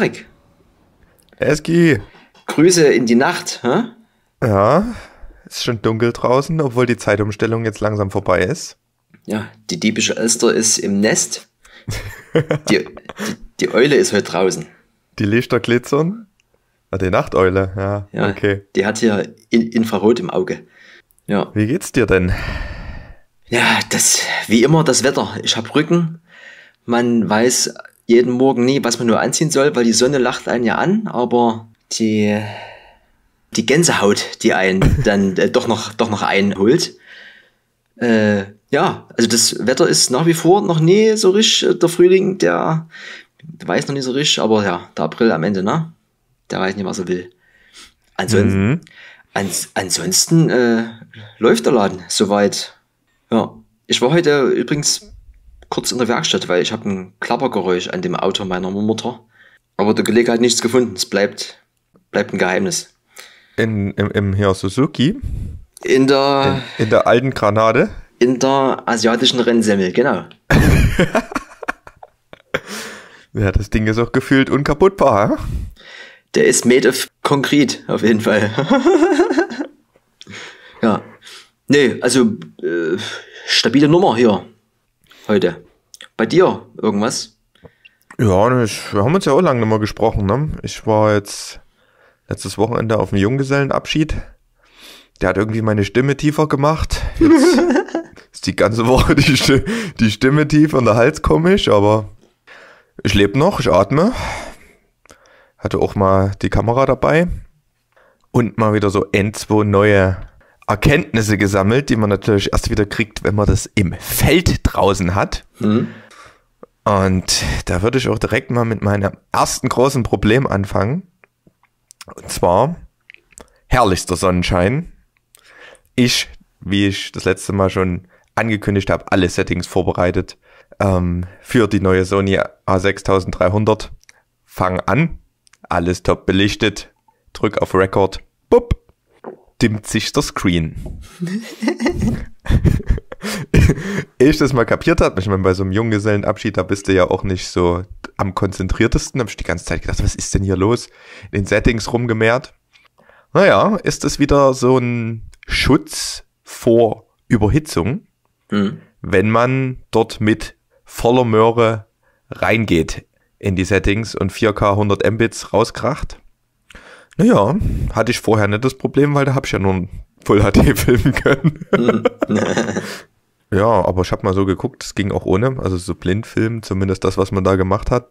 Tarek. Eski. Grüße in die Nacht. Hä? Ja, ist schon dunkel draußen, obwohl die Zeitumstellung jetzt langsam vorbei ist. Ja, die diebische Elster ist im Nest. die, die, die, Eule ist heute draußen. Die Lichter glitzern. Ah, die Nachteule, ja, ja. okay. Die hat hier in Infrarot im Auge. Ja. Wie geht's dir denn? Ja, das, wie immer, das Wetter. Ich hab Rücken. Man weiß jeden Morgen nie, was man nur anziehen soll, weil die Sonne lacht einen ja an, aber die, die Gänsehaut, die einen dann äh, doch, noch, doch noch einholt. Äh, ja, also das Wetter ist nach wie vor noch nie so richtig. Äh, der Frühling, der, der weiß noch nicht so richtig, aber ja, der April am Ende, ne? Der weiß nicht, was er will. Ansonsten, mhm. ans, ansonsten äh, läuft der Laden soweit. Ja. Ich war heute übrigens kurz in der Werkstatt, weil ich habe ein Klappergeräusch an dem Auto meiner Mutter. Aber der Kollege hat nichts gefunden. Es bleibt, bleibt ein Geheimnis. In, im, im Herr Suzuki? In der... In, in der alten Granate? In der asiatischen Rennsemmel, genau. ja, das Ding ist auch gefühlt unkaputtbar. Hm? Der ist made of concrete, auf jeden Fall. ja. Nee, also äh, stabile Nummer hier heute. Bei dir irgendwas? Ja, ne, ich, wir haben uns ja auch lange nicht mehr gesprochen. Ne? Ich war jetzt letztes Wochenende auf dem Junggesellenabschied. Der hat irgendwie meine Stimme tiefer gemacht. Jetzt ist die ganze Woche die, Stimme, die Stimme tief und der Hals komisch, aber ich lebe noch, ich atme. Hatte auch mal die Kamera dabei. Und mal wieder so n zwei neue Erkenntnisse gesammelt, die man natürlich erst wieder kriegt, wenn man das im Feld draußen hat. Mhm. Und da würde ich auch direkt mal mit meinem ersten großen Problem anfangen. Und zwar herrlichster Sonnenschein. Ich, wie ich das letzte Mal schon angekündigt habe, alle Settings vorbereitet ähm, für die neue Sony A6300. Fang an, alles top belichtet, drück auf Record, Bup dimmt sich der Screen. Ehe ich das mal kapiert habe, ich meine, bei so einem Junggesellenabschied, da bist du ja auch nicht so am konzentriertesten. Da habe ich die ganze Zeit gedacht, was ist denn hier los? In den Settings rumgemehrt. Naja, ist es wieder so ein Schutz vor Überhitzung, mhm. wenn man dort mit voller Möhre reingeht in die Settings und 4K 100 Mbits rauskracht. Naja, hatte ich vorher nicht das Problem, weil da habe ich ja nur einen Full HD filmen können. ja, aber ich habe mal so geguckt, es ging auch ohne, also so Blindfilm, zumindest das, was man da gemacht hat.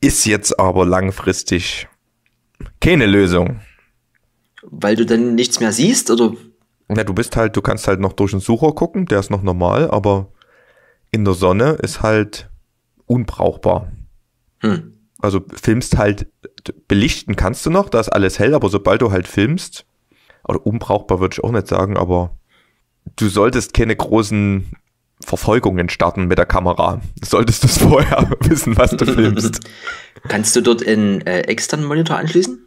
Ist jetzt aber langfristig keine Lösung. Weil du dann nichts mehr siehst oder? Na, du bist halt, du kannst halt noch durch den Sucher gucken, der ist noch normal, aber in der Sonne ist halt unbrauchbar. Hm. Also filmst halt, belichten kannst du noch, da ist alles hell, aber sobald du halt filmst, oder unbrauchbar würde ich auch nicht sagen, aber du solltest keine großen Verfolgungen starten mit der Kamera. Solltest du es vorher wissen, was du filmst. Kannst du dort einen äh, externen Monitor anschließen?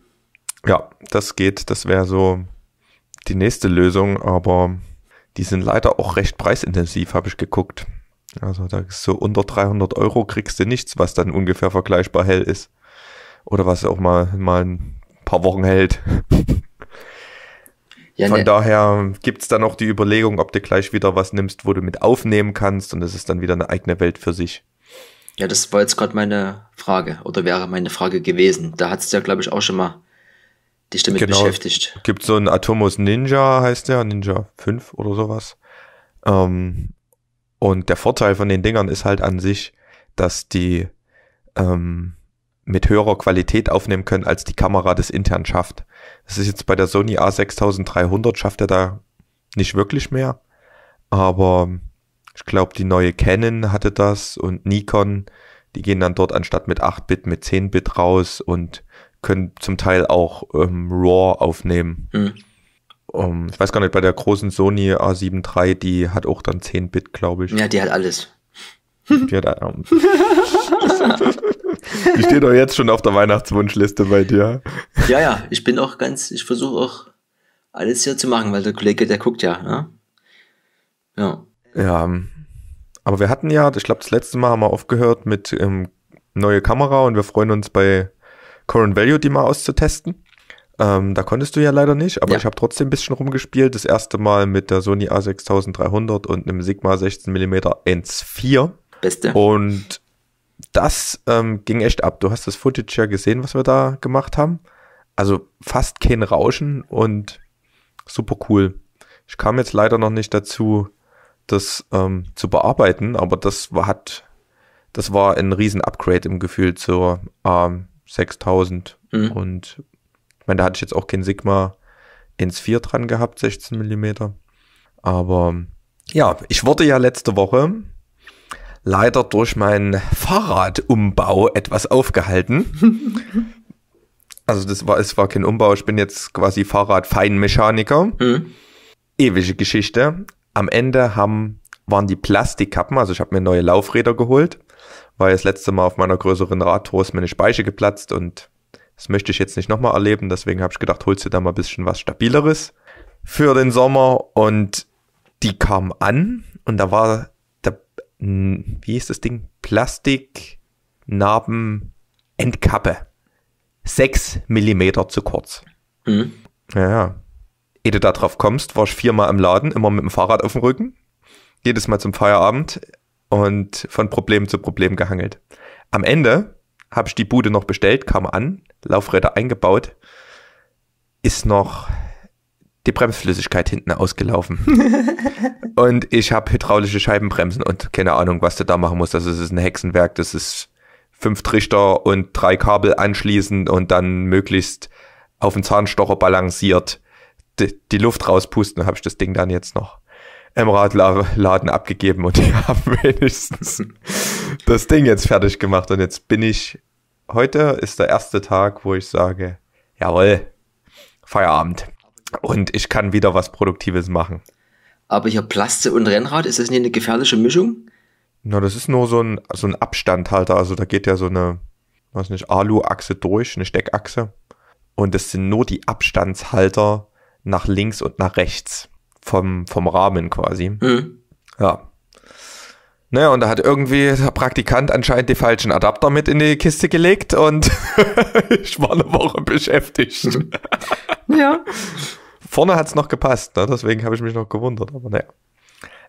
Ja, das geht. Das wäre so die nächste Lösung, aber die sind leider auch recht preisintensiv, habe ich geguckt. Also da ist so unter 300 Euro kriegst du nichts, was dann ungefähr vergleichbar hell ist. Oder was auch mal, mal ein paar Wochen hält. Ja, Von ne. daher gibt es dann auch die Überlegung, ob du gleich wieder was nimmst, wo du mit aufnehmen kannst und es ist dann wieder eine eigene Welt für sich. Ja, das war jetzt gerade meine Frage oder wäre meine Frage gewesen. Da hat es ja, glaube ich, auch schon mal dich damit genau, beschäftigt. Gibt so einen Atomos Ninja, heißt der, Ninja 5 oder sowas. Ähm, und der Vorteil von den Dingern ist halt an sich, dass die ähm, mit höherer Qualität aufnehmen können, als die Kamera das intern schafft. Das ist jetzt bei der Sony A6300 schafft er da nicht wirklich mehr, aber ich glaube, die neue Canon hatte das und Nikon, die gehen dann dort anstatt mit 8-Bit mit 10-Bit raus und können zum Teil auch ähm, RAW aufnehmen. Mhm. Um, ähm, ich weiß gar nicht, bei der großen Sony A7 III, die hat auch dann 10 Bit, glaube ich. Ja, die hat alles. Die hat ähm, Die steht doch jetzt schon auf der Weihnachtswunschliste bei dir. Ja, ja, ich bin auch ganz, ich versuche auch alles hier zu machen, weil der Kollege, der guckt ja, ne? Ja. Ja. Ähm, aber wir hatten ja, ich glaube, das letzte Mal haben wir aufgehört mit ähm, neue Kamera und wir freuen uns bei Current Value die mal auszutesten. Ähm, da konntest du ja leider nicht, aber ja. ich habe trotzdem ein bisschen rumgespielt. Das erste Mal mit der Sony A6300 und einem Sigma 16mm 1.4. Beste. Und das ähm, ging echt ab. Du hast das Footage ja gesehen, was wir da gemacht haben. Also fast kein Rauschen und super cool. Ich kam jetzt leider noch nicht dazu, das ähm, zu bearbeiten, aber das war, hat, das war ein riesen Upgrade im Gefühl zur A6000 mhm. und ich meine, da hatte ich jetzt auch kein Sigma ins 1.4 dran gehabt, 16 mm. Aber ja, ich wurde ja letzte Woche leider durch meinen Fahrradumbau etwas aufgehalten. also das war, es war kein Umbau, ich bin jetzt quasi Fahrradfeinmechaniker. Mhm. Ewige Geschichte. Am Ende haben, waren die Plastikkappen, also ich habe mir neue Laufräder geholt, weil das letzte Mal auf meiner größeren Radtour ist meine Speiche geplatzt und das möchte ich jetzt nicht nochmal erleben, deswegen habe ich gedacht, holst du da mal ein bisschen was Stabileres für den Sommer. Und die kam an und da war der, wie ist das Ding? Plastiknarben Endkappe. 6 Millimeter zu kurz. Mhm. Ja, ja. Ehe du da drauf kommst, war ich viermal im Laden, immer mit dem Fahrrad auf dem Rücken. Jedes Mal zum Feierabend und von Problem zu Problem gehangelt. Am Ende habe ich die Bude noch bestellt, kam an, Laufräder eingebaut, ist noch die Bremsflüssigkeit hinten ausgelaufen. und ich habe hydraulische Scheibenbremsen und keine Ahnung, was du da machen musst. Also es ist ein Hexenwerk, das ist fünf Trichter und drei Kabel anschließend und dann möglichst auf den Zahnstocher balanciert die, die Luft rauspusten. Habe ich das Ding dann jetzt noch im Radladen abgegeben und die haben wenigstens das Ding jetzt fertig gemacht und jetzt bin ich heute ist der erste Tag, wo ich sage, jawohl, Feierabend. Und ich kann wieder was Produktives machen. Aber hier Plaste und Rennrad, ist das nicht eine gefährliche Mischung? Na, das ist nur so ein, so ein Abstandhalter. Also da geht ja so eine, weiß nicht, Alu-Achse durch, eine Steckachse. Und das sind nur die Abstandshalter nach links und nach rechts vom, vom Rahmen quasi. Mhm. Ja. Ne, und da hat irgendwie der Praktikant anscheinend die falschen Adapter mit in die Kiste gelegt und ich war eine Woche beschäftigt. ja. Vorne hat es noch gepasst, ne? deswegen habe ich mich noch gewundert. Aber naja.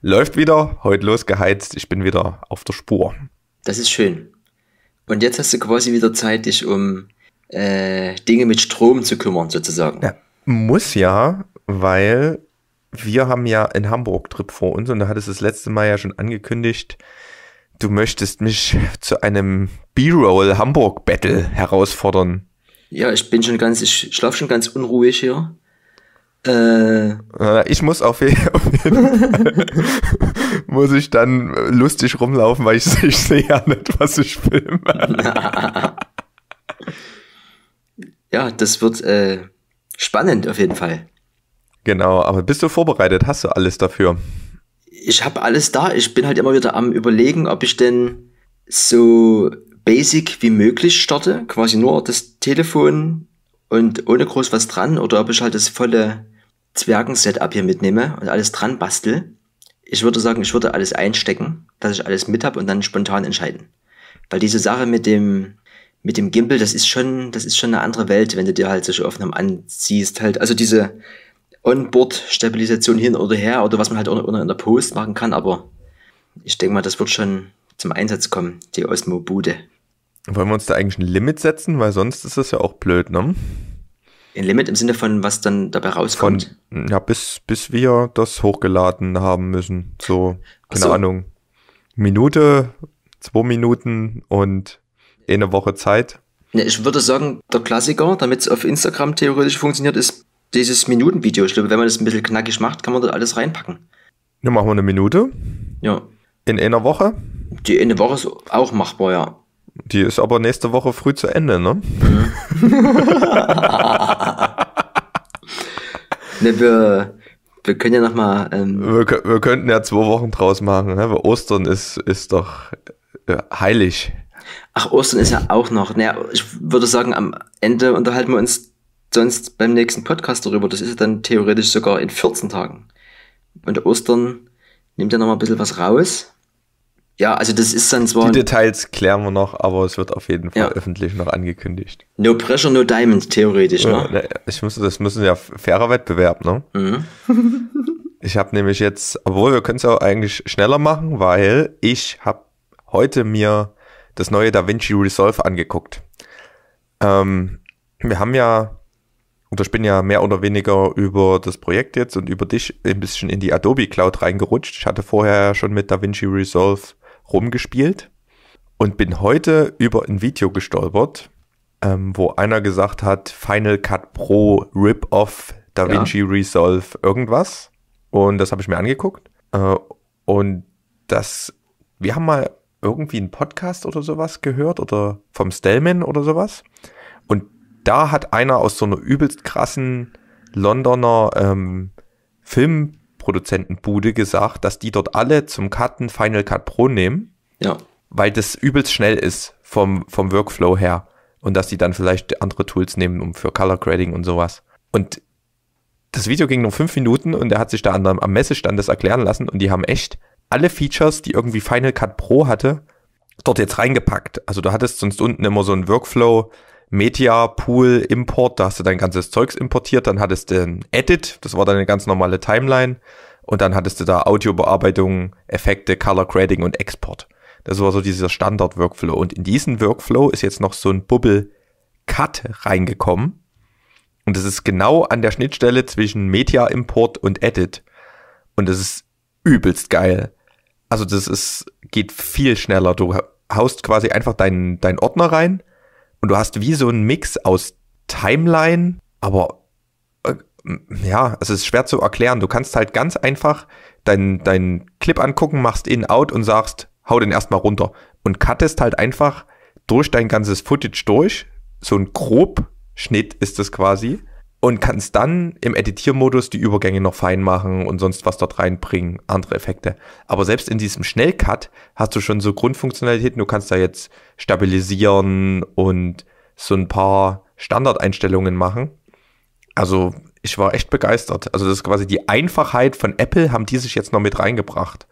Läuft wieder, heute losgeheizt, ich bin wieder auf der Spur. Das ist schön. Und jetzt hast du quasi wieder Zeit, dich um äh, Dinge mit Strom zu kümmern, sozusagen. Ja, muss ja, weil wir haben ja in Hamburg-Trip vor uns und da hattest du das letzte Mal ja schon angekündigt, du möchtest mich zu einem B-Roll Hamburg-Battle herausfordern. Ja, ich bin schon ganz, ich schlafe schon ganz unruhig hier. Äh, ich muss auf jeden Fall muss ich dann lustig rumlaufen, weil ich, ich sehe ja nicht, was ich filme. ja, das wird äh, spannend auf jeden Fall. Genau, aber bist du vorbereitet? Hast du alles dafür? Ich habe alles da. Ich bin halt immer wieder am Überlegen, ob ich denn so basic wie möglich starte, quasi nur das Telefon und ohne groß was dran, oder ob ich halt das volle Zwergen-Setup hier mitnehme und alles dran bastel. Ich würde sagen, ich würde alles einstecken, dass ich alles mit habe und dann spontan entscheiden. Weil diese Sache mit dem, mit dem Gimbal, das ist schon, das ist schon eine andere Welt, wenn du dir halt solche Aufnahmen anziehst halt. Also diese, Onboard-Stabilisation hin oder her oder was man halt auch in der Post machen kann, aber ich denke mal, das wird schon zum Einsatz kommen, die Osmo-Bude. Wollen wir uns da eigentlich ein Limit setzen, weil sonst ist das ja auch blöd, ne? Ein Limit im Sinne von, was dann dabei rauskommt? Von, ja, bis, bis wir das hochgeladen haben müssen. So, keine so. Ahnung. Minute, zwei Minuten und eine Woche Zeit. Ne, ich würde sagen, der Klassiker, damit es auf Instagram theoretisch funktioniert, ist dieses Minutenvideo. Ich glaube, wenn man das ein bisschen knackig macht, kann man das alles reinpacken. Ja, machen wir eine Minute. Ja. In einer Woche? Die eine Woche ist auch machbar, ja. Die ist aber nächste Woche früh zu Ende, ne? ne, wir, wir können ja nochmal. Ähm wir, wir, könnten ja zwei Wochen draus machen, ne? Ostern ist, ist doch äh, heilig. Ach, Ostern ist ja auch noch. Naja, ich würde sagen, am Ende unterhalten wir uns sonst beim nächsten Podcast darüber. Das ist ja dann theoretisch sogar in 14 Tagen. Und Ostern nimmt ja nochmal ein bisschen was raus. Ja, also das ist dann zwar. Die Details klären wir noch, aber es wird auf jeden Fall ja. öffentlich noch angekündigt. No pressure, no diamond, theoretisch, ne? ja, ne? Ich muss, das müssen ja fairer Wettbewerb, ne? Mhm. ich habe nämlich jetzt, obwohl wir können es ja eigentlich schneller machen, weil ich habe heute mir das neue DaVinci Resolve angeguckt. Ähm, wir haben ja und ich bin ja mehr oder weniger über das Projekt jetzt und über dich ein bisschen in die Adobe Cloud reingerutscht. Ich hatte vorher schon mit DaVinci Resolve rumgespielt und bin heute über ein Video gestolpert, ähm, wo einer gesagt hat, Final Cut Pro Rip-Off DaVinci ja. Resolve irgendwas. Und das habe ich mir angeguckt. Äh, und das, wir haben mal irgendwie einen Podcast oder sowas gehört oder vom Stellman oder sowas. Und da hat einer aus so einer übelst krassen Londoner ähm, Filmproduzentenbude gesagt, dass die dort alle zum Cutten Final Cut Pro nehmen. Ja. Weil das übelst schnell ist vom, vom Workflow her. Und dass die dann vielleicht andere Tools nehmen, um für Color Grading und sowas. Und das Video ging nur fünf Minuten und er hat sich da an, am Messestand das erklären lassen und die haben echt alle Features, die irgendwie Final Cut Pro hatte, dort jetzt reingepackt. Also du hattest sonst unten immer so einen Workflow, Media Pool Import, da hast du dein ganzes Zeugs importiert, dann hattest du ein Edit, das war deine ganz normale Timeline und dann hattest du da Audiobearbeitung, Effekte, Color Grading und Export. Das war so dieser Standard Workflow und in diesen Workflow ist jetzt noch so ein Bubble Cut reingekommen. Und das ist genau an der Schnittstelle zwischen Media Import und Edit. Und das ist übelst geil. Also das ist, geht viel schneller. Du haust quasi einfach deinen, deinen Ordner rein, und du hast wie so einen Mix aus Timeline, aber äh, ja, es ist schwer zu erklären. Du kannst halt ganz einfach deinen dein Clip angucken, machst In-Out und sagst, hau den erstmal runter. Und cuttest halt einfach durch dein ganzes Footage durch. So ein Grobschnitt ist das quasi und kannst dann im Editiermodus die Übergänge noch fein machen und sonst was dort reinbringen, andere Effekte. Aber selbst in diesem Schnellcut hast du schon so Grundfunktionalitäten, du kannst da jetzt stabilisieren und so ein paar Standardeinstellungen machen. Also ich war echt begeistert. Also das ist quasi die Einfachheit von Apple, haben die sich jetzt noch mit reingebracht.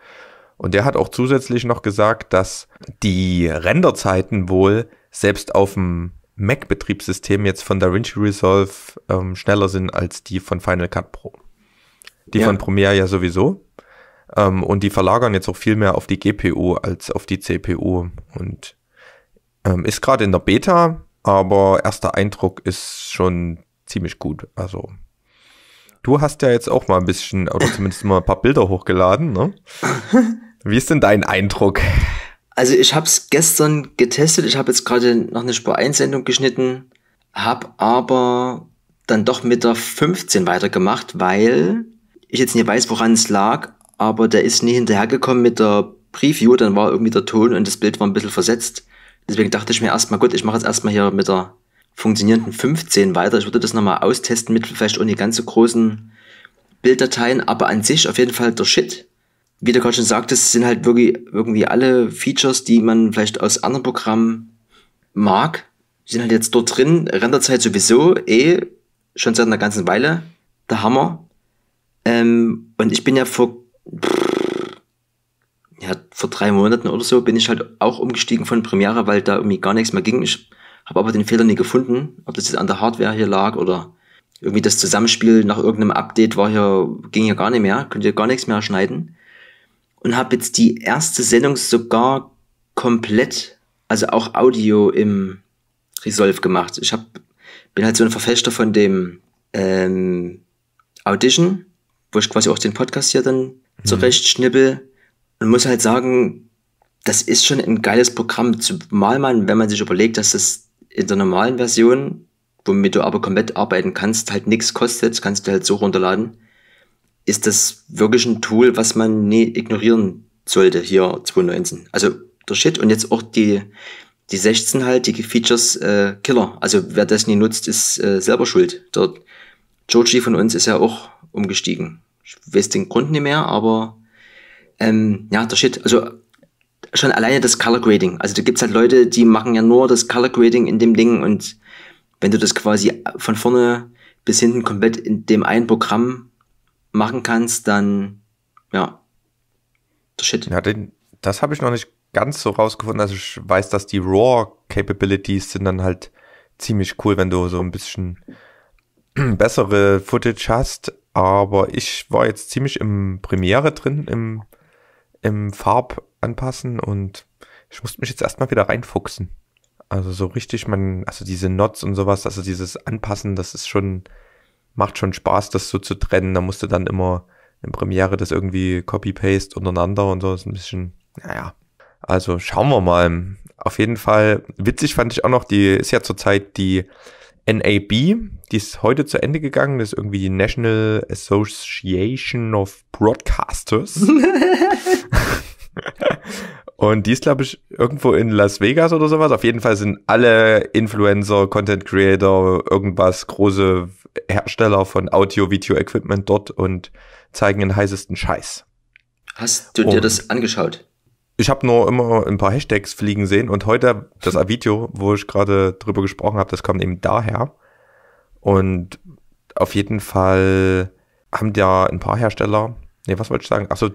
Und der hat auch zusätzlich noch gesagt, dass die Renderzeiten wohl selbst auf dem Mac-Betriebssystemen jetzt von DaVinci Resolve ähm, schneller sind als die von Final Cut Pro. Die ja. von Premiere ja sowieso. Ähm, und die verlagern jetzt auch viel mehr auf die GPU als auf die CPU. Und ähm, ist gerade in der Beta, aber erster Eindruck ist schon ziemlich gut. Also du hast ja jetzt auch mal ein bisschen, oder zumindest mal ein paar Bilder hochgeladen, ne? Wie ist denn dein Eindruck? Also ich habe es gestern getestet, ich habe jetzt gerade noch eine Spur 1 Sendung geschnitten, habe aber dann doch mit der 15 weitergemacht, weil ich jetzt nicht weiß, woran es lag, aber der ist nie hinterhergekommen mit der Preview, dann war irgendwie der Ton und das Bild war ein bisschen versetzt. Deswegen dachte ich mir erstmal, gut, ich mache jetzt erstmal hier mit der funktionierenden 15 weiter. Ich würde das nochmal austesten mit vielleicht ohne ganz so großen Bilddateien, aber an sich auf jeden Fall der Shit wie du gerade schon sagtest, sind halt wirklich irgendwie alle Features, die man vielleicht aus anderen Programmen mag, sind halt jetzt dort drin. Renderzeit halt sowieso eh schon seit einer ganzen Weile der Hammer. Ähm, und ich bin ja vor ja, vor drei Monaten oder so bin ich halt auch umgestiegen von Premiere, weil da irgendwie gar nichts mehr ging. Ich habe aber den Fehler nie gefunden, ob das jetzt an der Hardware hier lag oder irgendwie das Zusammenspiel nach irgendeinem Update war hier, ging hier gar nicht mehr, konnte hier gar nichts mehr schneiden und habe jetzt die erste Sendung sogar komplett, also auch Audio im Resolve gemacht. Ich hab, bin halt so ein Verfechter von dem ähm, Audition, wo ich quasi auch den Podcast hier dann mhm. zurecht zurechtschnibbel und muss halt sagen, das ist schon ein geiles Programm, zumal man, wenn man sich überlegt, dass das in der normalen Version, womit du aber komplett arbeiten kannst, halt nichts kostet, kannst du halt so runterladen ist das wirklich ein Tool, was man nie ignorieren sollte hier 2019. Also der Shit und jetzt auch die, die 16 halt, die Features äh, Killer. Also wer das nie nutzt, ist äh, selber schuld. Der Georgie von uns ist ja auch umgestiegen. Ich weiß den Grund nicht mehr, aber ähm, ja, der Shit. Also schon alleine das Color Grading. Also da gibt's halt Leute, die machen ja nur das Color Grading in dem Ding und wenn du das quasi von vorne bis hinten komplett in dem einen Programm machen kannst, dann ja. The shit. Ja, den, das habe ich noch nicht ganz so rausgefunden. Also ich weiß, dass die Raw Capabilities sind dann halt ziemlich cool, wenn du so ein bisschen bessere Footage hast. Aber ich war jetzt ziemlich im Premiere drin, im, im Farb anpassen und ich musste mich jetzt erstmal wieder reinfuchsen. Also so richtig, man, also diese Nots und sowas, also dieses Anpassen, das ist schon, macht schon Spaß, das so zu trennen. Da musst du dann immer in Premiere das irgendwie Copy-Paste untereinander und so. Das ist ein bisschen, naja. Also schauen wir mal. Auf jeden Fall, witzig fand ich auch noch, die ist ja zurzeit die NAB, die ist heute zu Ende gegangen. Das ist irgendwie die National Association of Broadcasters. Und die ist, glaube ich, irgendwo in Las Vegas oder sowas. Auf jeden Fall sind alle Influencer, Content Creator, irgendwas, große Hersteller von Audio-Video-Equipment dort und zeigen den heißesten Scheiß. Hast du dir das angeschaut? Ich habe nur immer ein paar Hashtags fliegen sehen und heute das Video, wo ich gerade drüber gesprochen habe, das kommt eben daher. Und auf jeden Fall haben da ein paar Hersteller, nee, was wollte ich sagen? Achso,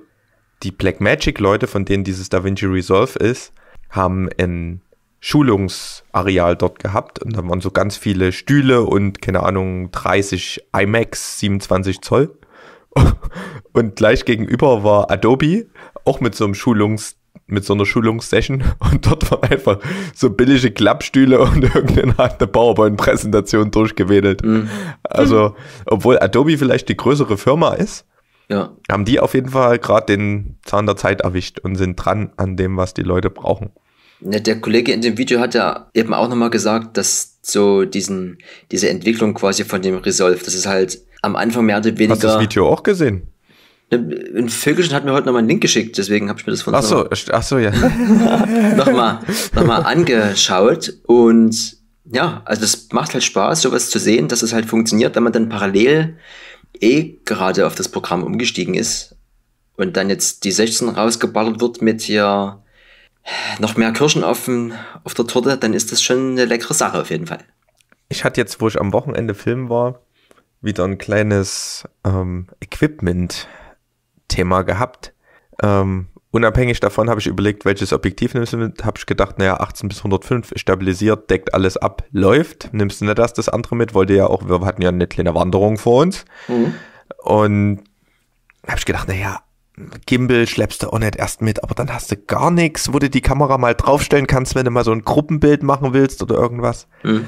die Blackmagic-Leute, von denen dieses DaVinci Resolve ist, haben ein Schulungsareal dort gehabt und da waren so ganz viele Stühle und keine Ahnung 30 IMAX 27 Zoll und gleich gegenüber war Adobe auch mit so einem Schulungs mit so einer Schulungssession und dort waren einfach so billige Klappstühle und irgendeine Art PowerPoint-Präsentation durchgewedelt. Mhm. Also, obwohl Adobe vielleicht die größere Firma ist, ja. Haben die auf jeden Fall gerade den Zahn der Zeit erwischt und sind dran an dem, was die Leute brauchen. Ja, der Kollege in dem Video hat ja eben auch nochmal gesagt, dass so diesen, diese Entwicklung quasi von dem Resolve, das ist halt am Anfang mehr oder weniger. Hast du das Video auch gesehen? Ein Vögelchen hat mir heute nochmal einen Link geschickt, deswegen habe ich mir das von ach so, ach so ja. nochmal noch angeschaut und ja, also das macht halt Spaß, sowas zu sehen, dass es halt funktioniert, wenn man dann parallel eh gerade auf das Programm umgestiegen ist und dann jetzt die 16 rausgeballert wird mit hier noch mehr Kirschen auf, dem, auf der Torte, dann ist das schon eine leckere Sache auf jeden Fall. Ich hatte jetzt, wo ich am Wochenende filmen war, wieder ein kleines ähm, Equipment-Thema gehabt. Ähm, Unabhängig davon habe ich überlegt, welches Objektiv nimmst du mit. Habe ich gedacht, naja, 18 bis 105 stabilisiert, deckt alles ab, läuft. Nimmst du nicht das, das andere mit? Wollte ja auch, wir hatten ja eine kleine Wanderung vor uns. Mhm. Und habe ich gedacht, naja, Gimbal schleppst du auch nicht erst mit, aber dann hast du gar nichts, wo du die Kamera mal draufstellen kannst, wenn du mal so ein Gruppenbild machen willst oder irgendwas. Mhm.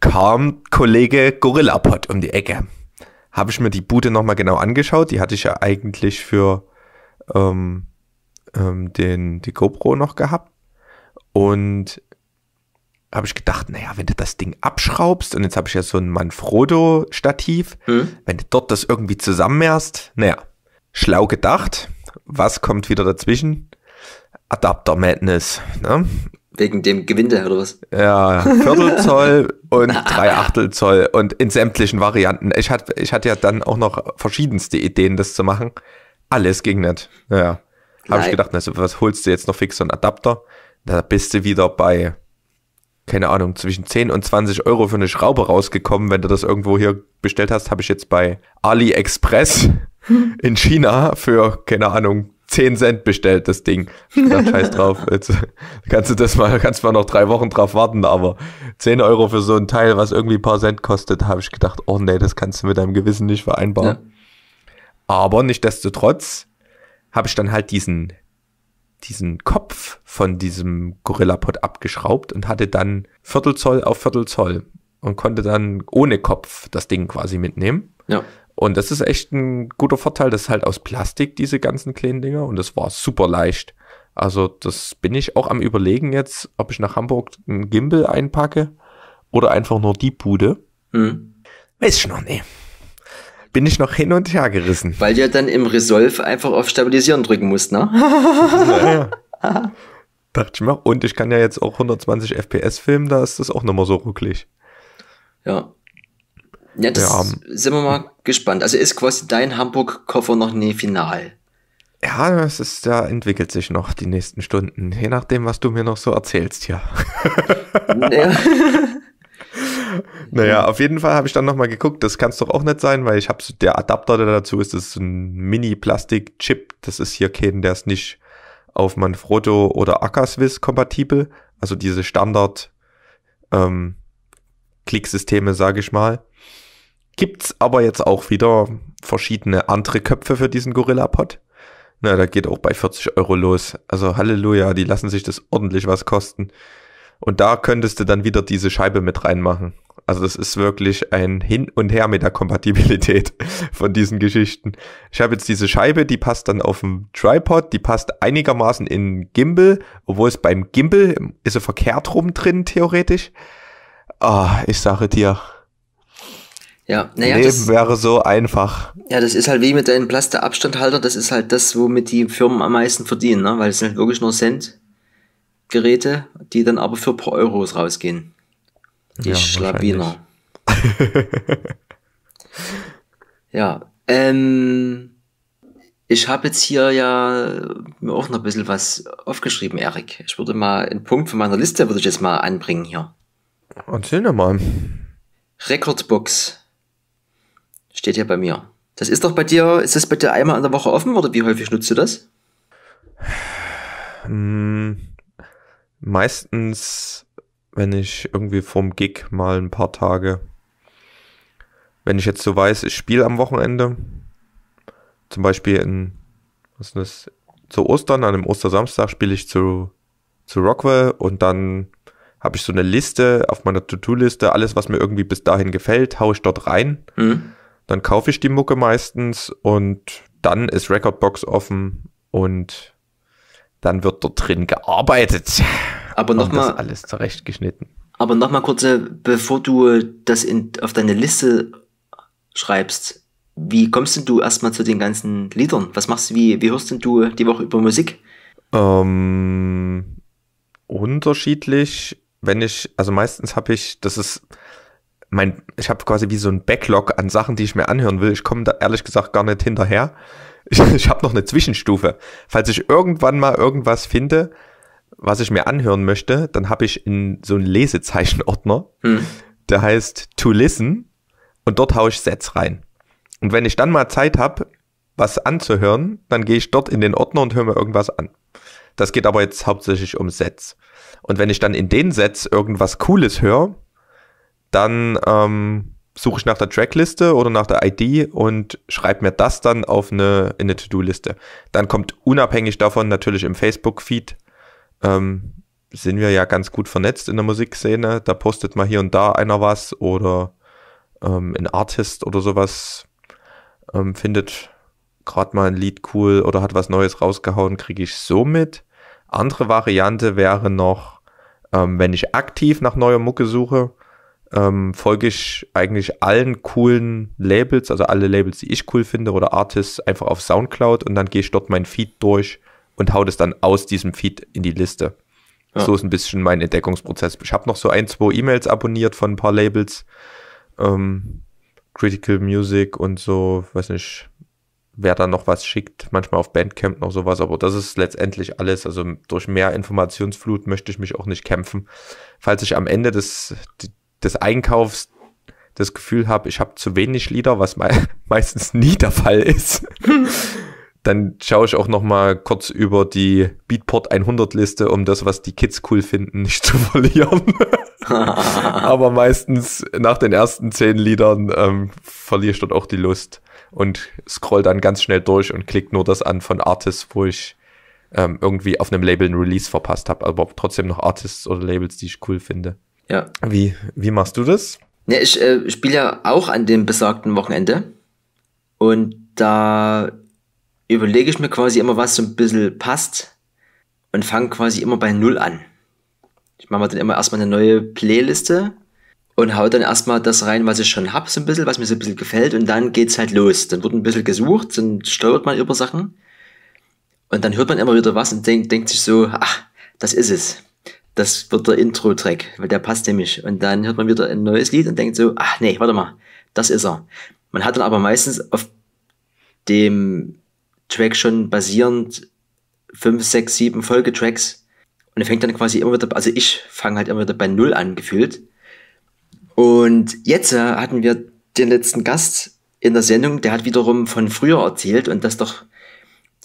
Kam Kollege Gorillapod um die Ecke. Habe ich mir die Bude nochmal genau angeschaut. Die hatte ich ja eigentlich für ähm, ähm, den, die GoPro noch gehabt und habe ich gedacht, naja, wenn du das Ding abschraubst und jetzt habe ich ja so ein Manfrotto-Stativ, mhm. wenn du dort das irgendwie zusammenmerst, naja, schlau gedacht, was kommt wieder dazwischen? Adapter Madness, ne? Wegen dem Gewinde oder was? Ja, Viertelzoll und drei und in sämtlichen Varianten. Ich hatte, ich hatte ja dann auch noch verschiedenste Ideen, das zu machen. Alles ging nicht. Ja. Habe ich gedacht, also was holst du jetzt noch fix so einen Adapter? Da bist du wieder bei, keine Ahnung, zwischen 10 und 20 Euro für eine Schraube rausgekommen. Wenn du das irgendwo hier bestellt hast, habe ich jetzt bei AliExpress in China für, keine Ahnung, 10 Cent bestellt, das Ding. Gedacht, scheiß drauf, jetzt kannst du das mal, kannst mal noch drei Wochen drauf warten, aber 10 Euro für so ein Teil, was irgendwie ein paar Cent kostet, habe ich gedacht, oh nee, das kannst du mit deinem Gewissen nicht vereinbaren. Ja. Aber nichtdestotrotz habe ich dann halt diesen, diesen Kopf von diesem Gorillapod abgeschraubt und hatte dann Viertelzoll auf Viertelzoll und konnte dann ohne Kopf das Ding quasi mitnehmen. Ja. Und das ist echt ein guter Vorteil, das ist halt aus Plastik, diese ganzen kleinen Dinger, und das war super leicht. Also, das bin ich auch am überlegen jetzt, ob ich nach Hamburg einen Gimbal einpacke oder einfach nur die Bude. Mhm. Weiß ich noch nicht bin ich noch hin und her gerissen. Weil du ja dann im Resolve einfach auf Stabilisieren drücken musst, ne? ja, Dachte ich mal. Und ich kann ja jetzt auch 120 FPS filmen, da ist das auch nochmal so ruckelig. Ja. Ja, das ja, sind wir mal gespannt. Also ist quasi dein Hamburg-Koffer noch nie final? Ja, es ist, da entwickelt sich noch die nächsten Stunden, je nachdem, was du mir noch so erzählst, ja. Naja. Naja, auf jeden Fall habe ich dann nochmal geguckt, das kann es doch auch nicht sein, weil ich habe so, der Adapter, der dazu ist, das ist ein Mini-Plastik-Chip. Das ist hier kein, der ist nicht auf Manfrotto oder Aquaswiss kompatibel. Also diese Standard ähm, Klicksysteme, sage ich mal. Gibt's aber jetzt auch wieder verschiedene andere Köpfe für diesen Gorilla-Pod. Na, da geht auch bei 40 Euro los. Also Halleluja, die lassen sich das ordentlich was kosten. Und da könntest du dann wieder diese Scheibe mit reinmachen. Also das ist wirklich ein Hin und Her mit der Kompatibilität von diesen Geschichten. Ich habe jetzt diese Scheibe, die passt dann auf dem Tripod, die passt einigermaßen in Gimbal, obwohl es beim Gimbal ist er verkehrt rum drin, theoretisch. Ah, oh, ich sage dir. Ja, naja, Leben das, wäre so einfach. Ja, das ist halt wie mit deinen Plasterabstandhalter, das ist halt das, womit die Firmen am meisten verdienen, ne? weil es sind halt wirklich nur Cent-Geräte, die dann aber für ein paar Euros rausgehen. Die ja, Schlawiner. ja, ähm, ich habe jetzt hier ja mir auch noch ein bisschen was aufgeschrieben, Erik. Ich würde mal einen Punkt von meiner Liste würde ich jetzt mal anbringen hier. Erzähl mir mal. Recordbox steht hier bei mir. Das ist doch bei dir, ist das bei dir einmal in der Woche offen oder wie häufig nutzt du das? Hm, meistens wenn ich irgendwie vorm Gig mal ein paar Tage, wenn ich jetzt so weiß, ich spiele am Wochenende, zum Beispiel in, was ist das, zu Ostern, an einem Ostersamstag spiele ich zu, zu Rockwell und dann habe ich so eine Liste auf meiner To-Do-Liste, alles, was mir irgendwie bis dahin gefällt, haue ich dort rein. Mhm. Dann kaufe ich die Mucke meistens und dann ist Recordbox offen und dann wird dort drin gearbeitet. Aber nochmal. alles zurechtgeschnitten. Aber nochmal kurz, äh, bevor du äh, das in, auf deine Liste schreibst, wie kommst denn du erstmal zu den ganzen Liedern? Was machst du, wie, wie hörst denn du die Woche über Musik? Ähm, unterschiedlich, wenn ich, also meistens habe ich, das ist mein, ich habe quasi wie so ein Backlog an Sachen, die ich mir anhören will. Ich komme da ehrlich gesagt gar nicht hinterher. Ich, ich habe noch eine Zwischenstufe. Falls ich irgendwann mal irgendwas finde, was ich mir anhören möchte, dann habe ich in so einen Lesezeichenordner, hm. der heißt To Listen und dort haue ich Sets rein. Und wenn ich dann mal Zeit habe, was anzuhören, dann gehe ich dort in den Ordner und höre mir irgendwas an. Das geht aber jetzt hauptsächlich um Sets. Und wenn ich dann in den Sets irgendwas Cooles höre, dann ähm, suche ich nach der Trackliste oder nach der ID und schreibe mir das dann auf eine, in eine To-Do-Liste. Dann kommt unabhängig davon natürlich im Facebook-Feed ähm, sind wir ja ganz gut vernetzt in der Musikszene. Da postet mal hier und da einer was oder ähm, ein Artist oder sowas ähm, findet gerade mal ein Lied cool oder hat was Neues rausgehauen, kriege ich so mit. Andere Variante wäre noch, ähm, wenn ich aktiv nach neuer Mucke suche, ähm, folge ich eigentlich allen coolen Labels, also alle Labels, die ich cool finde oder Artists, einfach auf Soundcloud und dann gehe ich dort mein Feed durch und hau das dann aus diesem Feed in die Liste. Ja. So ist ein bisschen mein Entdeckungsprozess. Ich habe noch so ein, zwei E-Mails abonniert von ein paar Labels. Ähm, Critical Music und so, weiß nicht, wer da noch was schickt, manchmal auf Bandcamp noch sowas, aber das ist letztendlich alles. Also durch mehr Informationsflut möchte ich mich auch nicht kämpfen. Falls ich am Ende des, des Einkaufs das Gefühl habe, ich habe zu wenig Lieder, was me meistens nie der Fall ist, Dann schaue ich auch noch mal kurz über die Beatport 100 Liste, um das, was die Kids cool finden, nicht zu verlieren. Aber meistens nach den ersten zehn Liedern ähm, verliere ich dort auch die Lust und scroll dann ganz schnell durch und klick nur das an von Artists, wo ich ähm, irgendwie auf einem Label einen Release verpasst habe, aber trotzdem noch Artists oder Labels, die ich cool finde. Ja. Wie, wie machst du das? Ja, ich äh, spiele ja auch an dem besagten Wochenende und da überlege ich mir quasi immer, was so ein bisschen passt und fange quasi immer bei Null an. Ich mache mir dann immer erstmal eine neue Playliste und haue dann erstmal das rein, was ich schon habe, so ein bisschen, was mir so ein bisschen gefällt und dann geht es halt los. Dann wird ein bisschen gesucht, dann steuert man über Sachen und dann hört man immer wieder was und denkt, denkt sich so, ach, das ist es. Das wird der Intro-Track, weil der passt nämlich. Und dann hört man wieder ein neues Lied und denkt so, ach nee, warte mal, das ist er. Man hat dann aber meistens auf dem Track schon basierend fünf, sechs, sieben Folgetracks. Und er fängt dann quasi immer wieder, also ich fange halt immer wieder bei Null an, gefühlt. Und jetzt äh, hatten wir den letzten Gast in der Sendung, der hat wiederum von früher erzählt und dass doch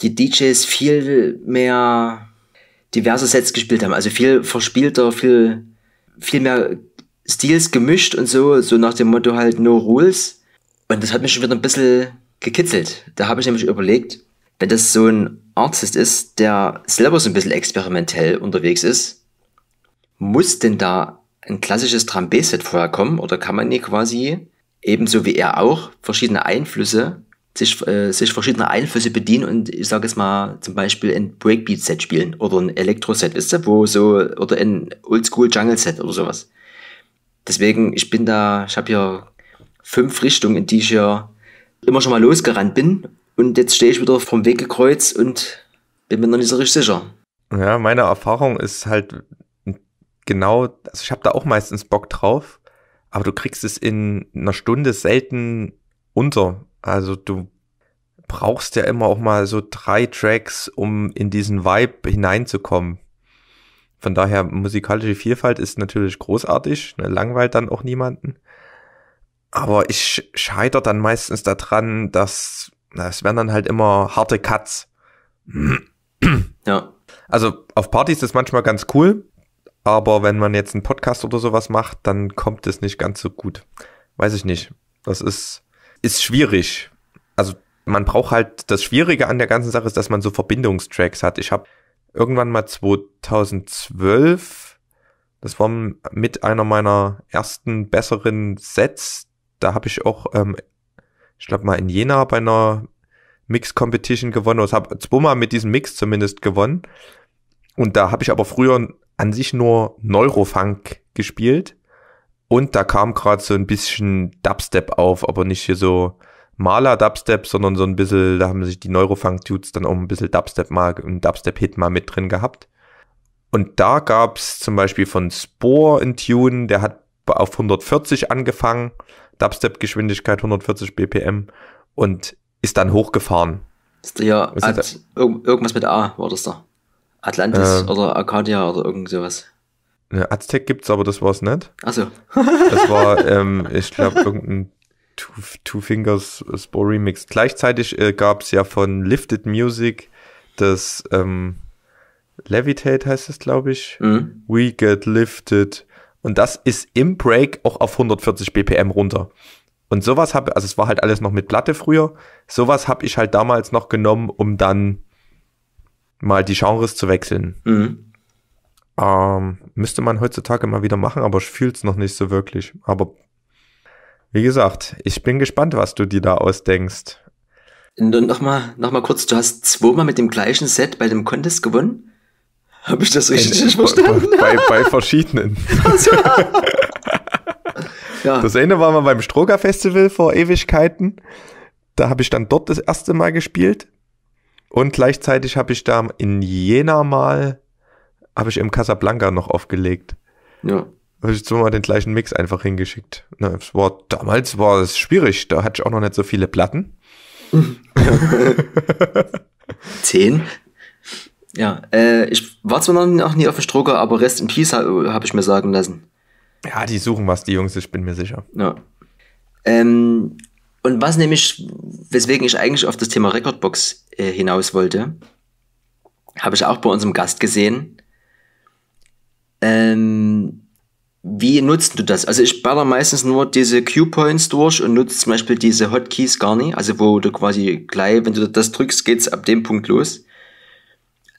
die DJs viel mehr diverse Sets gespielt haben, also viel verspielter, viel, viel mehr Stils gemischt und so, so nach dem Motto halt No Rules. Und das hat mich schon wieder ein bisschen gekitzelt. Da habe ich nämlich überlegt, wenn das so ein Artist ist, der selber so ein bisschen experimentell unterwegs ist, muss denn da ein klassisches Trambé-Set vorher kommen oder kann man hier quasi ebenso wie er auch verschiedene Einflüsse, sich, äh, sich verschiedene Einflüsse bedienen und ich sage es mal zum Beispiel ein Breakbeat-Set spielen oder ein Elektro-Set, wisst ihr, wo so, oder ein Oldschool-Jungle-Set oder sowas. Deswegen, ich bin da, ich habe hier fünf Richtungen, in die ich ja immer schon mal losgerannt bin und jetzt stehe ich wieder vom Weg gekreuzt und bin mir noch nicht so richtig sicher. Ja, meine Erfahrung ist halt genau, also ich habe da auch meistens Bock drauf, aber du kriegst es in einer Stunde selten unter. Also du brauchst ja immer auch mal so drei Tracks, um in diesen Vibe hineinzukommen. Von daher, musikalische Vielfalt ist natürlich großartig, ne, langweilt dann auch niemanden. Aber ich scheitere dann meistens daran, dass es werden dann halt immer harte Cuts. Ja. Also auf Partys ist manchmal ganz cool, aber wenn man jetzt einen Podcast oder sowas macht, dann kommt es nicht ganz so gut. Weiß ich nicht. Das ist, ist schwierig. Also man braucht halt, das Schwierige an der ganzen Sache ist, dass man so Verbindungstracks hat. Ich habe irgendwann mal 2012, das war mit einer meiner ersten besseren Sets, da habe ich auch ähm, ich glaube mal in Jena bei einer Mix Competition gewonnen oder habe zweimal mit diesem Mix zumindest gewonnen. Und da habe ich aber früher an sich nur Neurofunk gespielt. Und da kam gerade so ein bisschen Dubstep auf, aber nicht hier so Maler-Dubstep, sondern so ein bisschen, da haben sich die Neurofunk-Dudes dann auch ein bisschen Dubstep mal, ein Dubstep-Hit mal mit drin gehabt. Und da gab's zum Beispiel von Spore in Tune, der hat auf 140 angefangen Dubstep-Geschwindigkeit 140 BPM und ist dann hochgefahren. Ja, Ad, irg irgendwas mit A war das da. Atlantis äh, oder Arcadia oder irgend sowas. Ne, Aztec gibt's, aber das war's nicht. Achso. das war, ähm, ich glaube, irgendein Two, Two Fingers Spore Remix. Gleichzeitig äh, gab's ja von Lifted Music das ähm, Levitate heißt es, glaube ich. Mhm. We Get Lifted und das ist im Break auch auf 140 BPM runter. Und sowas habe, also es war halt alles noch mit Platte früher, sowas habe ich halt damals noch genommen, um dann mal die Genres zu wechseln. Mhm. Ähm, müsste man heutzutage mal wieder machen, aber ich fühle es noch nicht so wirklich. Aber wie gesagt, ich bin gespannt, was du dir da ausdenkst. Nochmal noch mal kurz, du hast zweimal mit dem gleichen Set bei dem Contest gewonnen? Habe ich das richtig ein, verstanden? Bei, bei, bei verschiedenen. Also, ja. Das eine war mal beim Stroger Festival vor Ewigkeiten. Da habe ich dann dort das erste Mal gespielt. Und gleichzeitig habe ich da in Jena mal, habe ich im Casablanca noch aufgelegt. Ja. Habe ich zweimal den gleichen Mix einfach hingeschickt. Na, ne, es war, damals war es schwierig. Da hatte ich auch noch nicht so viele Platten. Zehn? Ja, äh, ich war zwar noch nie auf dem Stroker, aber Rest in Peace habe hab ich mir sagen lassen. Ja, die suchen was, die Jungs, ich bin mir sicher. Ja. Ähm, und was nämlich, weswegen ich eigentlich auf das Thema Recordbox äh, hinaus wollte, habe ich auch bei unserem Gast gesehen. Ähm, wie nutzt du das? Also ich baller meistens nur diese Q-Points durch und nutze zum Beispiel diese Hotkeys gar nicht. Also wo du quasi gleich, wenn du das drückst, geht es ab dem Punkt los.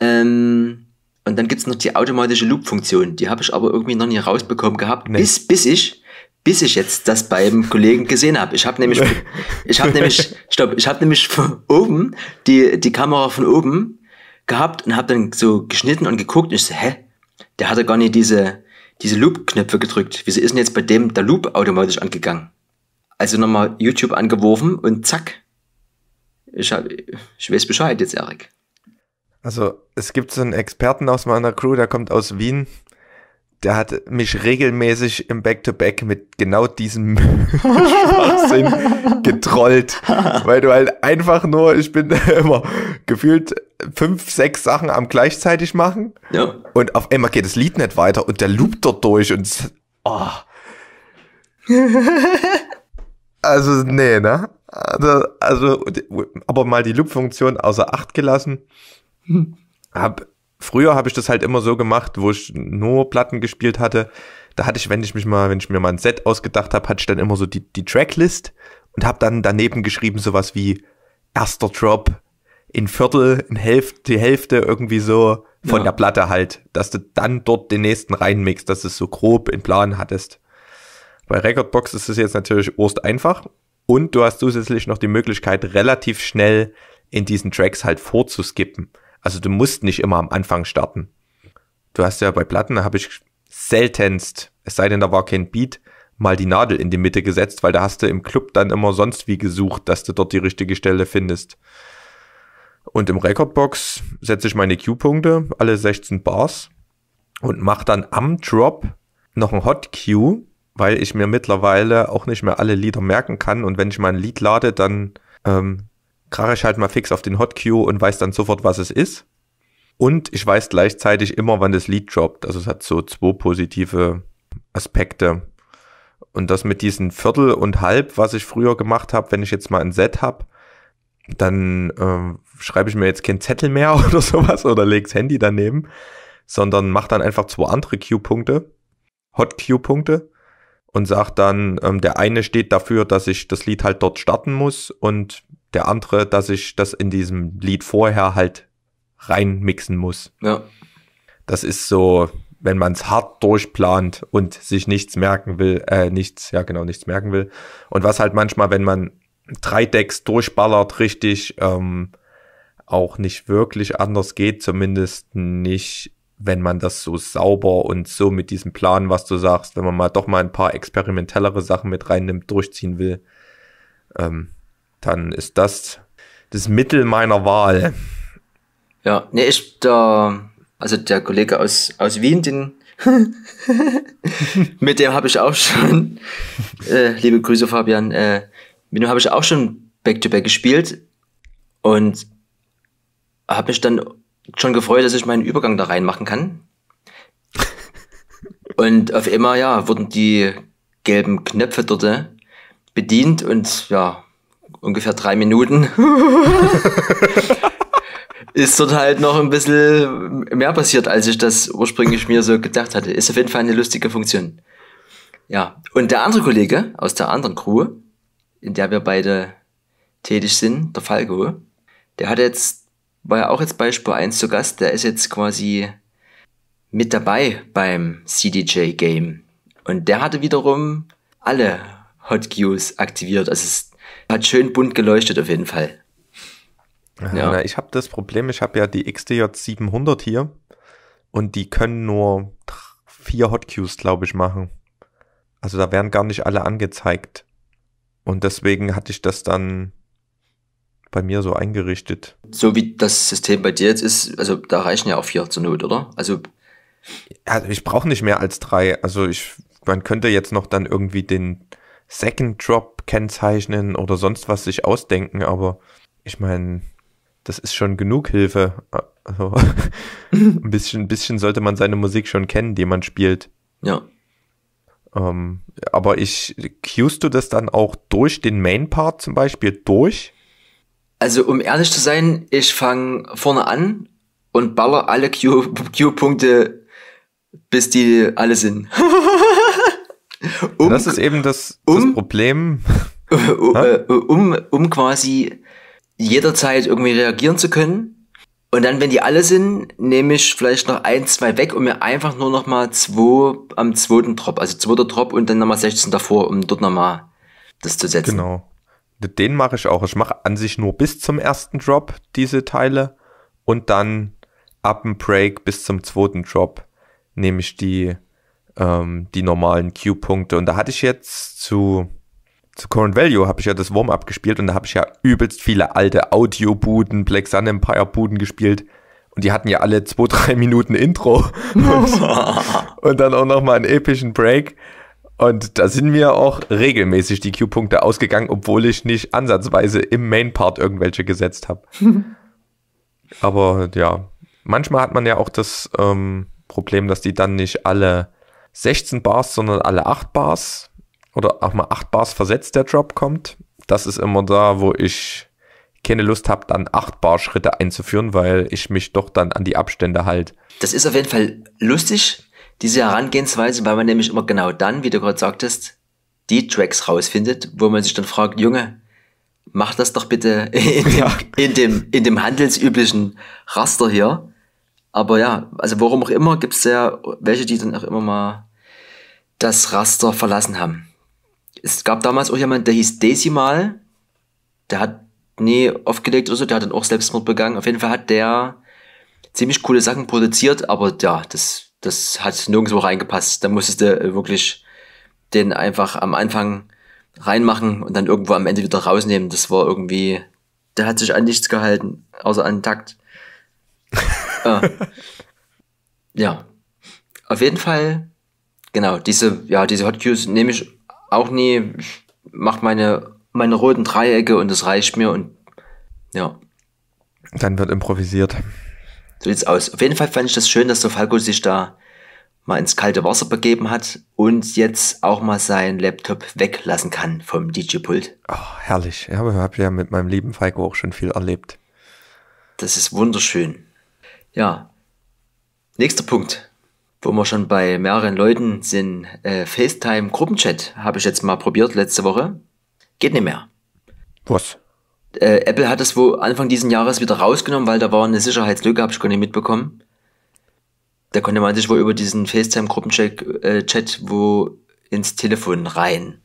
Ähm, und dann gibt's noch die automatische Loop-Funktion. Die habe ich aber irgendwie noch nie rausbekommen gehabt, nee. bis, bis ich bis ich jetzt das beim Kollegen gesehen habe. Ich habe nämlich, ich habe nämlich, stopp, ich habe nämlich von oben die die Kamera von oben gehabt und habe dann so geschnitten und geguckt. Und ich so, hä, der hatte gar nicht diese diese Loop-Knöpfe gedrückt. Wieso ist denn jetzt bei dem der Loop automatisch angegangen? Also nochmal YouTube angeworfen und zack. Ich, hab, ich weiß Bescheid jetzt, Erik. Also es gibt so einen Experten aus meiner Crew, der kommt aus Wien. Der hat mich regelmäßig im Back-to-Back mit genau diesem Schwachsinn getrollt. Weil du halt einfach nur, ich bin immer gefühlt fünf, sechs Sachen am gleichzeitig machen. Ja. Und auf einmal geht das Lied nicht weiter und der loopt dort durch und oh. also, nee, ne? Also, also, aber mal die Loop-Funktion außer Acht gelassen. Hab, früher habe ich das halt immer so gemacht, wo ich nur Platten gespielt hatte. Da hatte ich, wenn ich mich mal, wenn ich mir mal ein Set ausgedacht habe, hatte ich dann immer so die, die Tracklist und habe dann daneben geschrieben sowas wie erster Drop, in Viertel, in Hälfte, die Hälfte irgendwie so von ja. der Platte halt, dass du dann dort den nächsten reinmixst, dass du es so grob in Plan hattest. Bei Recordbox ist es jetzt natürlich erst einfach und du hast zusätzlich noch die Möglichkeit, relativ schnell in diesen Tracks halt vorzuskippen. Also du musst nicht immer am Anfang starten. Du hast ja bei Platten, habe ich seltenst, es sei denn, da war kein Beat, mal die Nadel in die Mitte gesetzt, weil da hast du im Club dann immer sonst wie gesucht, dass du dort die richtige Stelle findest. Und im Recordbox setze ich meine Cue-Punkte, alle 16 Bars, und mache dann am Drop noch ein Hot Cue, weil ich mir mittlerweile auch nicht mehr alle Lieder merken kann. Und wenn ich mein Lied lade, dann ähm, krache ich halt mal fix auf den Hot Cue und weiß dann sofort, was es ist. Und ich weiß gleichzeitig immer, wann das Lied droppt. Also es hat so zwei positive Aspekte. Und das mit diesen Viertel und Halb, was ich früher gemacht habe, wenn ich jetzt mal ein Set habe, dann äh, schreibe ich mir jetzt keinen Zettel mehr oder sowas oder lege das Handy daneben, sondern mache dann einfach zwei andere Q-Punkte, Hot Q-Punkte und sag dann, ähm, der eine steht dafür, dass ich das Lied halt dort starten muss und der andere, dass ich das in diesem Lied vorher halt reinmixen muss. Ja. Das ist so, wenn man es hart durchplant und sich nichts merken will, äh, nichts, ja genau, nichts merken will. Und was halt manchmal, wenn man drei Decks durchballert, richtig, ähm, auch nicht wirklich anders geht, zumindest nicht, wenn man das so sauber und so mit diesem Plan, was du sagst, wenn man mal doch mal ein paar experimentellere Sachen mit reinnimmt, durchziehen will. Ähm, dann ist das das Mittel meiner Wahl. Ja, ne, ich, da, also der Kollege aus, aus Wien, den, mit dem habe ich auch schon, äh, liebe Grüße Fabian, äh, mit dem habe ich auch schon Back-to-Back -back gespielt und habe mich dann schon gefreut, dass ich meinen Übergang da reinmachen kann. Und auf immer, ja, wurden die gelben Knöpfe dort äh, bedient und ja, ungefähr drei Minuten ist dort halt noch ein bisschen mehr passiert, als ich das ursprünglich mir so gedacht hatte. Ist auf jeden Fall eine lustige Funktion. Ja, und der andere Kollege aus der anderen Crew, in der wir beide tätig sind, der Falco, der hat jetzt, war ja auch jetzt bei Spur 1 zu Gast, der ist jetzt quasi mit dabei beim CDJ Game. Und der hatte wiederum alle Hot Cues aktiviert. Also hat schön bunt geleuchtet auf jeden Fall. Ja. Na, ich habe das Problem, ich habe ja die XDJ 700 hier und die können nur vier Hot glaube ich, machen. Also da werden gar nicht alle angezeigt. Und deswegen hatte ich das dann bei mir so eingerichtet. So wie das System bei dir jetzt ist, also da reichen ja auch vier zur Not, oder? Also, also ich brauche nicht mehr als drei. Also ich, man könnte jetzt noch dann irgendwie den Second Drop kennzeichnen oder sonst was sich ausdenken, aber ich meine, das ist schon genug Hilfe. Also, ein, bisschen, bisschen sollte man seine Musik schon kennen, die man spielt. Ja. Ähm, aber ich, cuest du das dann auch durch den Main-Part zum Beispiel durch? Also, um ehrlich zu sein, ich fange vorne an und baller alle Q-Punkte, bis die alle sind. Um, das ist eben das, das um, Problem. Äh, um, um quasi jederzeit irgendwie reagieren zu können. Und dann, wenn die alle sind, nehme ich vielleicht noch ein, zwei weg und mir einfach nur noch mal zwei am zweiten Drop, also zweiter Drop und dann nochmal 16 davor, um dort nochmal das zu setzen. Genau. Den mache ich auch. Ich mache an sich nur bis zum ersten Drop diese Teile und dann ab dem Break bis zum zweiten Drop nehme ich die ähm, die normalen Q-Punkte. Und da hatte ich jetzt zu, zu Current Value, habe ich ja das Warm-Up gespielt und da habe ich ja übelst viele alte Audio-Buden, Black Sun Empire-Buden gespielt. Und die hatten ja alle zwei, drei Minuten Intro und, und dann auch nochmal einen epischen Break. Und da sind mir auch regelmäßig die Q-Punkte ausgegangen, obwohl ich nicht ansatzweise im Main-Part irgendwelche gesetzt habe. Aber ja, manchmal hat man ja auch das ähm, Problem, dass die dann nicht alle 16 Bars, sondern alle 8 Bars oder auch mal 8 Bars versetzt der Drop kommt. Das ist immer da, wo ich keine Lust habe, dann 8 Bar Schritte einzuführen, weil ich mich doch dann an die Abstände halt. Das ist auf jeden Fall lustig, diese Herangehensweise, weil man nämlich immer genau dann, wie du gerade sagtest, die Tracks rausfindet, wo man sich dann fragt, Junge, mach das doch bitte in dem, ja. in dem, in dem handelsüblichen Raster hier. Aber ja, also warum auch immer gibt es ja welche, die dann auch immer mal das Raster verlassen haben. Es gab damals auch jemanden, der hieß Decimal. Der hat nie aufgelegt oder so, der hat dann auch Selbstmord begangen. Auf jeden Fall hat der ziemlich coole Sachen produziert, aber ja, das, das hat nirgendwo reingepasst. Da musstest du wirklich den einfach am Anfang reinmachen und dann irgendwo am Ende wieder rausnehmen. Das war irgendwie, der hat sich an nichts gehalten, außer an Takt. äh, ja. Auf jeden Fall Genau, diese, ja, diese Hot Cues nehme ich auch nie. Ich mache meine, meine roten Dreiecke und das reicht mir und ja. Dann wird improvisiert. So sieht's aus. Auf jeden Fall fand ich das schön, dass der Falco sich da mal ins kalte Wasser begeben hat und jetzt auch mal seinen Laptop weglassen kann vom DJ-Pult. Ach, oh, herrlich. Ja, aber ich habe ja mit meinem lieben Falco auch schon viel erlebt. Das ist wunderschön. Ja. Nächster Punkt wo wir schon bei mehreren Leuten sind, äh, FaceTime-Gruppenchat habe ich jetzt mal probiert letzte Woche. Geht nicht mehr. Was? Äh, Apple hat das wohl Anfang diesen Jahres wieder rausgenommen, weil da war eine Sicherheitslücke, habe ich gar nicht mitbekommen. Da konnte man sich wohl über diesen FaceTime-Gruppenchat äh, Chat wo ins Telefon rein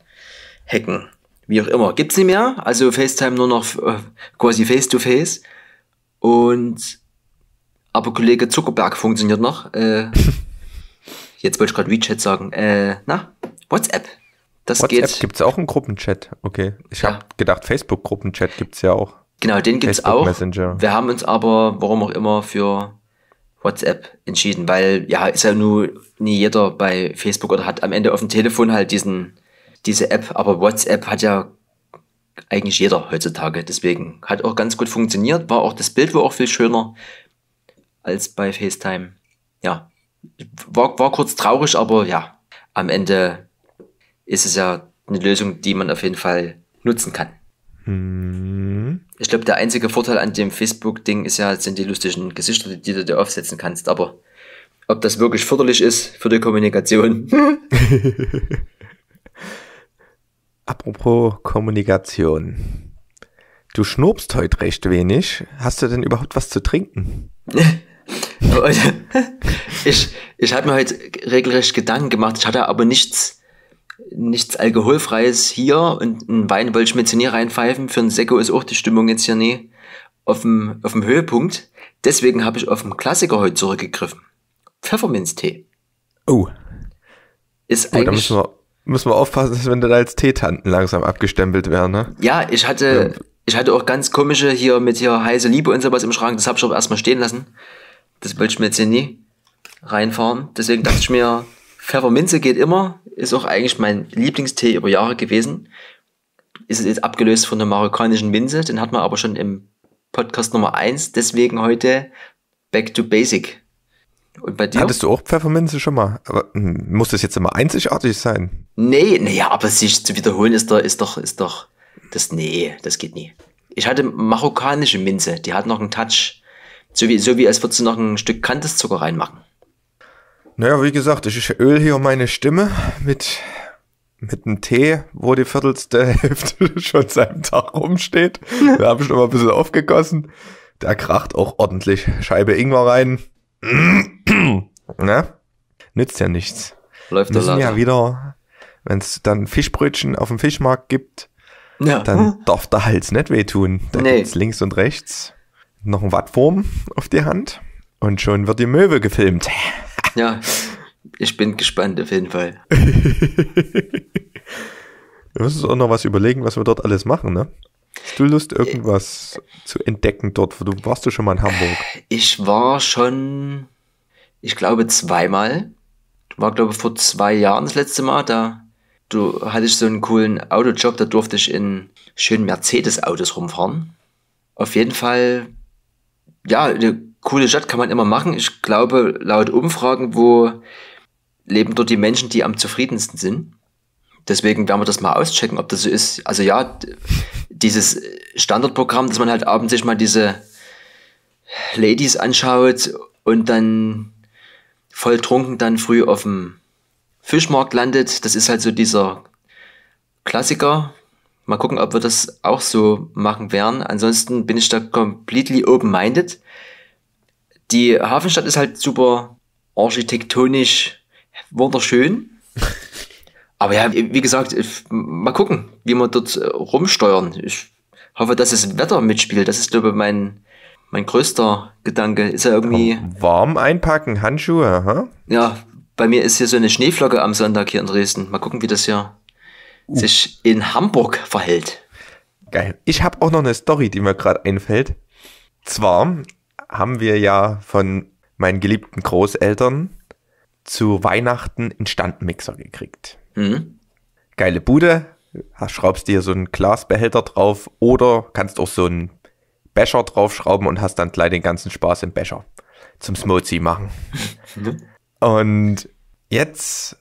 hacken. Wie auch immer. Gibt's nicht mehr. Also FaceTime nur noch äh, quasi face-to-face. -face. Und aber Kollege Zuckerberg funktioniert noch. Äh, Jetzt wollte ich gerade WeChat sagen. Äh, na, WhatsApp. Das WhatsApp geht. gibt es auch einen Gruppenchat. Okay. Ich ja. habe gedacht, Facebook-Gruppenchat gibt es ja auch. Genau, den gibt es auch. Messenger. Wir haben uns aber, warum auch immer, für WhatsApp entschieden, weil ja, ist ja nur nie jeder bei Facebook oder hat am Ende auf dem Telefon halt diesen, diese App, aber WhatsApp hat ja eigentlich jeder heutzutage. Deswegen hat auch ganz gut funktioniert, war auch das Bild wohl auch viel schöner als bei FaceTime. Ja war, war kurz traurig, aber ja, am Ende ist es ja eine Lösung, die man auf jeden Fall nutzen kann. Hm. Ich glaube, der einzige Vorteil an dem Facebook-Ding ist ja, sind die lustigen Gesichter, die du dir aufsetzen kannst. Aber ob das wirklich förderlich ist für die Kommunikation. Apropos Kommunikation. Du schnurbst heute recht wenig. Hast du denn überhaupt was zu trinken? ich ich habe mir heute halt regelrecht Gedanken gemacht. Ich hatte aber nichts, nichts Alkoholfreies hier und einen Wein wollte ich mir jetzt hier nie reinpfeifen. Für einen Sekko ist auch die Stimmung jetzt hier nie auf dem, auf dem Höhepunkt. Deswegen habe ich auf den Klassiker heute zurückgegriffen. Pfefferminztee. Oh. Ist oh, eigentlich. Da müssen wir, müssen wir aufpassen, dass wenn da als Teetanten langsam abgestempelt werden, ne? Ja, ich hatte, ja. ich hatte auch ganz komische hier mit hier heiße Liebe und sowas im Schrank. Das habe ich aber erstmal stehen lassen das wollte ich mir jetzt hier nie reinfahren. Deswegen dachte ich mir, Pfefferminze geht immer, ist auch eigentlich mein Lieblingstee über Jahre gewesen. Ist jetzt abgelöst von der marokkanischen Minze, den hat man aber schon im Podcast Nummer 1, deswegen heute Back to Basic. Und bei dir? Hattest du auch Pfefferminze schon mal? Aber, hm, muss das jetzt immer einzigartig sein? Nee, naja, aber sich zu wiederholen ist doch, ist doch, ist doch, das, nee, das geht nie. Ich hatte marokkanische Minze, die hat noch einen Touch so wie, so wie als würdest du noch ein Stück Kanteszucker reinmachen. Naja, wie gesagt, ich öl hier meine Stimme mit, mit einem Tee, wo die viertelste Hälfte schon seinem Tag rumsteht. Wir haben schon mal ein bisschen aufgegossen. Der kracht auch ordentlich. Scheibe Ingwer rein. ne? Nützt ja nichts. Läuft Müssen ja wieder, wenn es dann Fischbrötchen auf dem Fischmarkt gibt, ja. dann darf der Hals nicht wehtun. Da nee. gibt's links und rechts noch ein Wattwurm auf die Hand und schon wird die Möwe gefilmt. Ja, ich bin gespannt auf jeden Fall. wir müssen uns auch noch was überlegen, was wir dort alles machen, ne? Hast du Lust, irgendwas ich, zu entdecken dort? Du warst du schon mal in Hamburg? Ich war schon, ich glaube, zweimal. War, glaube ich, vor zwei Jahren das letzte Mal. Da du, hatte ich so einen coolen Autojob, da durfte ich in schönen Mercedes-Autos rumfahren. Auf jeden Fall ja, eine coole Stadt kann man immer machen. Ich glaube, laut Umfragen, wo leben dort die Menschen, die am zufriedensten sind. Deswegen werden wir das mal auschecken, ob das so ist. Also ja, dieses Standardprogramm, dass man halt abends sich mal diese Ladies anschaut und dann voll trunken dann früh auf dem Fischmarkt landet, das ist halt so dieser Klassiker, Mal gucken, ob wir das auch so machen werden. Ansonsten bin ich da completely open-minded. Die Hafenstadt ist halt super architektonisch wunderschön. Aber ja, wie gesagt, mal gucken, wie wir dort äh, rumsteuern. Ich hoffe, dass das Wetter mitspielt. Das ist, glaube ich, mein, mein größter Gedanke. Ist ja irgendwie. Warm einpacken, Handschuhe, aha. Ja, bei mir ist hier so eine Schneeflocke am Sonntag hier in Dresden. Mal gucken, wie das hier uh. sich in Hamburg verhält. Geil. Ich habe auch noch eine Story, die mir gerade einfällt. Zwar haben wir ja von meinen geliebten Großeltern zu Weihnachten einen Standmixer gekriegt. Mhm. Geile Bude, schraubst dir so einen Glasbehälter drauf oder kannst auch so einen Becher draufschrauben und hast dann gleich den ganzen Spaß im Becher zum Smoothie machen. Mhm. Und jetzt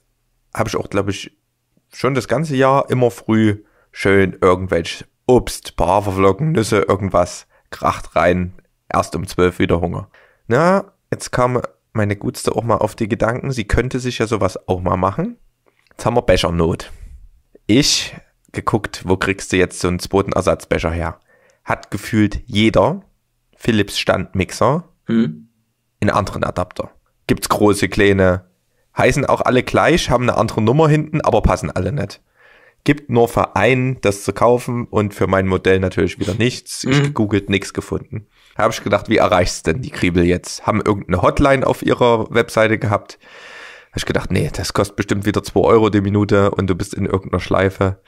habe ich auch, glaube ich, schon das ganze Jahr immer früh schön irgendwelche Obst, paar Haferflocken, Nüsse, irgendwas, kracht rein, erst um zwölf wieder Hunger. Na, jetzt kam meine Gutste auch mal auf die Gedanken, sie könnte sich ja sowas auch mal machen. Jetzt haben wir Bechernot. Ich geguckt, wo kriegst du jetzt so einen zweiten Ersatzbecher her? Hat gefühlt jeder Philips Standmixer hm. einen anderen Adapter. Gibt's große, kleine, heißen auch alle gleich, haben eine andere Nummer hinten, aber passen alle nicht. Gibt nur für einen das zu kaufen und für mein Modell natürlich wieder nichts. Ich mhm. gegoogelt, nichts gefunden. Habe ich gedacht, wie erreichst denn die Kriebel jetzt? Haben irgendeine Hotline auf ihrer Webseite gehabt? Habe ich gedacht, nee, das kostet bestimmt wieder 2 Euro die Minute und du bist in irgendeiner Schleife.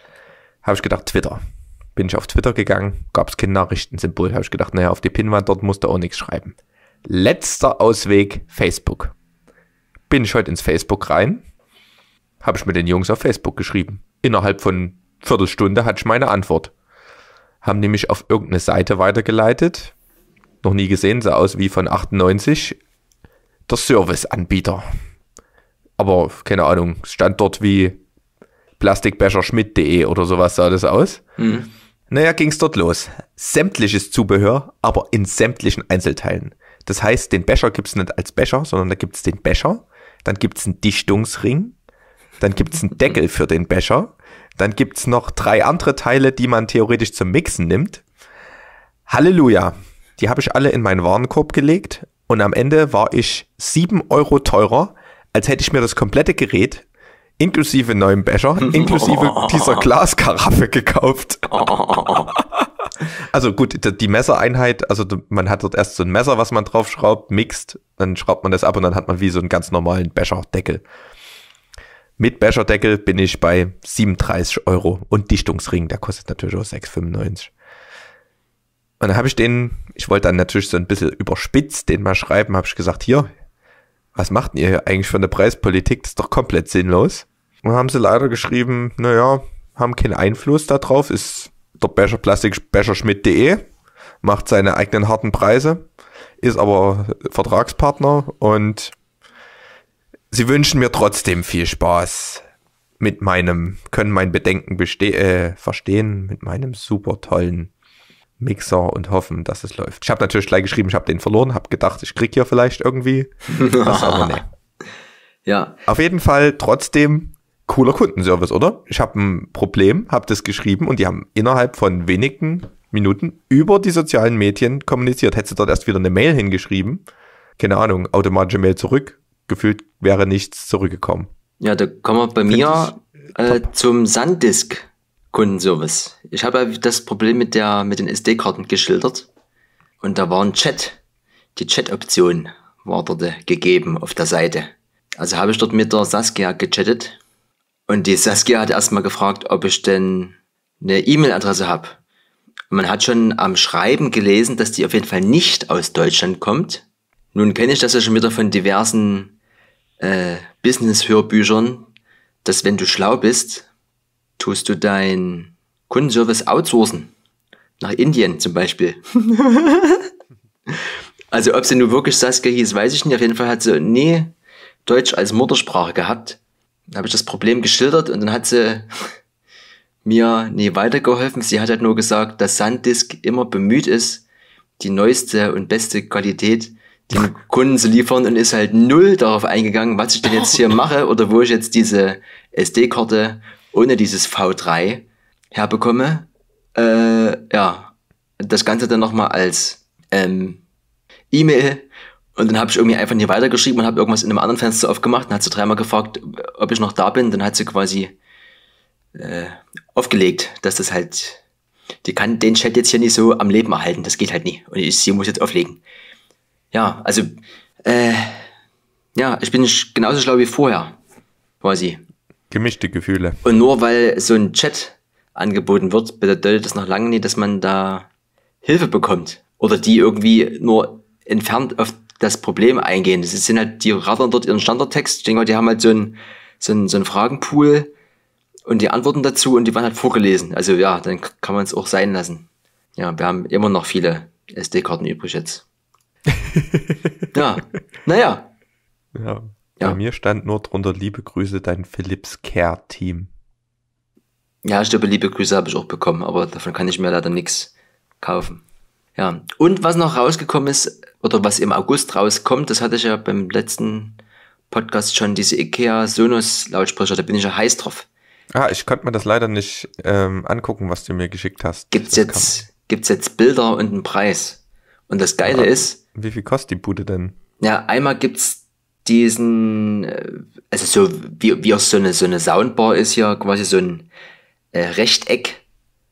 Habe ich gedacht, Twitter. Bin ich auf Twitter gegangen, gab es kein Nachrichtensymbol. Habe ich gedacht, naja, auf die Pinwand dort musst du auch nichts schreiben. Letzter Ausweg, Facebook bin ich heute ins Facebook rein, habe ich mit den Jungs auf Facebook geschrieben. Innerhalb von Viertelstunde hatte ich meine Antwort. Haben die mich auf irgendeine Seite weitergeleitet. Noch nie gesehen, sah aus wie von 98. Der Serviceanbieter. Aber keine Ahnung, stand dort wie plastikbecherschmidt.de oder sowas sah das aus. Mhm. Naja, ging es dort los. Sämtliches Zubehör, aber in sämtlichen Einzelteilen. Das heißt, den Becher gibt es nicht als Becher, sondern da gibt es den Becher dann gibt's einen Dichtungsring, dann gibt's einen Deckel für den Becher, dann gibt's noch drei andere Teile, die man theoretisch zum Mixen nimmt. Halleluja! Die habe ich alle in meinen Warenkorb gelegt und am Ende war ich sieben Euro teurer, als hätte ich mir das komplette Gerät inklusive neuem Becher, inklusive oh. dieser Glaskaraffe gekauft. Oh. Also gut, die Messereinheit, also man hat dort erst so ein Messer, was man draufschraubt, mixt, dann schraubt man das ab und dann hat man wie so einen ganz normalen Becherdeckel. Mit Becherdeckel bin ich bei 37 Euro und Dichtungsring, der kostet natürlich auch 6,95. Und dann habe ich den, ich wollte dann natürlich so ein bisschen überspitzt den mal schreiben, habe ich gesagt, hier, was macht denn ihr hier eigentlich von der Preispolitik? Das ist doch komplett sinnlos. Und haben sie leider geschrieben, naja, haben keinen Einfluss darauf, ist der Becher Plastik Becherschmidt.de macht seine eigenen harten Preise, ist aber Vertragspartner und sie wünschen mir trotzdem viel Spaß mit meinem, können mein Bedenken äh, verstehen, mit meinem super tollen Mixer und hoffen, dass es läuft. Ich habe natürlich gleich geschrieben, ich habe den verloren, habe gedacht, ich krieg hier vielleicht irgendwie. Was aber ne. Ja. Auf jeden Fall trotzdem cooler Kundenservice, oder? Ich habe ein Problem, habe das geschrieben und die haben innerhalb von wenigen Minuten über die sozialen Medien kommuniziert. Hättest du dort erst wieder eine Mail hingeschrieben, keine Ahnung, automatische Mail zurück, gefühlt wäre nichts zurückgekommen. Ja, da kommen wir bei Find mir äh, zum Sandisk Kundenservice. Ich habe das Problem mit der mit den SD-Karten geschildert und da war ein Chat. Die Chat-Option war dort äh, gegeben auf der Seite. Also habe ich dort mit der Saskia gechattet und die Saskia hat erstmal gefragt, ob ich denn eine E-Mail-Adresse habe. Man hat schon am Schreiben gelesen, dass die auf jeden Fall nicht aus Deutschland kommt. Nun kenne ich das ja schon wieder von diversen äh, Business-Hörbüchern, dass wenn du schlau bist, tust du dein Kundenservice outsourcen. Nach Indien zum Beispiel. also ob sie nun wirklich Saskia hieß, weiß ich nicht. Auf jeden Fall hat sie nie Deutsch als Muttersprache gehabt. Dann habe ich das Problem geschildert und dann hat sie mir nie weitergeholfen. Sie hat halt nur gesagt, dass Sanddisk immer bemüht ist, die neueste und beste Qualität dem Kunden zu liefern und ist halt null darauf eingegangen, was ich denn jetzt hier mache oder wo ich jetzt diese SD-Karte ohne dieses V3 herbekomme. Äh, ja, das Ganze dann nochmal als ähm, E-Mail und dann habe ich irgendwie einfach nie weitergeschrieben und habe irgendwas in einem anderen Fenster aufgemacht. Dann hat sie dreimal gefragt, ob ich noch da bin. Dann hat sie quasi äh, aufgelegt, dass das halt, die kann den Chat jetzt hier nicht so am Leben erhalten. Das geht halt nie. Und ich, sie muss jetzt auflegen. Ja, also, äh, ja, ich bin genauso schlau wie vorher, quasi. Gemischte Gefühle. Und nur weil so ein Chat angeboten wird, bedeutet das noch lange nicht, dass man da Hilfe bekommt. Oder die irgendwie nur entfernt auf das Problem eingehen. Das sind halt, die rattern dort ihren Standardtext. Ich denke mal, die haben halt so einen so so einen Fragenpool und die Antworten dazu und die waren halt vorgelesen. Also ja, dann kann man es auch sein lassen. Ja, wir haben immer noch viele SD-Karten übrig jetzt. ja, naja. Ja. Bei mir stand nur drunter, liebe Grüße, dein Philips Care Team. Ja, ich glaube, liebe Grüße habe ich auch bekommen, aber davon kann ich mir leider nichts kaufen. Ja, und was noch rausgekommen ist, oder was im August rauskommt, das hatte ich ja beim letzten Podcast schon, diese IKEA Sonos Lautsprecher, da bin ich ja heiß drauf. Ah, ich konnte mir das leider nicht ähm, angucken, was du mir geschickt hast. Gibt's jetzt, gibt's jetzt Bilder und einen Preis. Und das Geile Aber ah, ist. Wie viel kostet die Bude denn? Ja, einmal gibt's diesen, äh, also so, wie, wie auch so eine, so eine Soundbar ist hier, quasi so ein äh, Rechteck.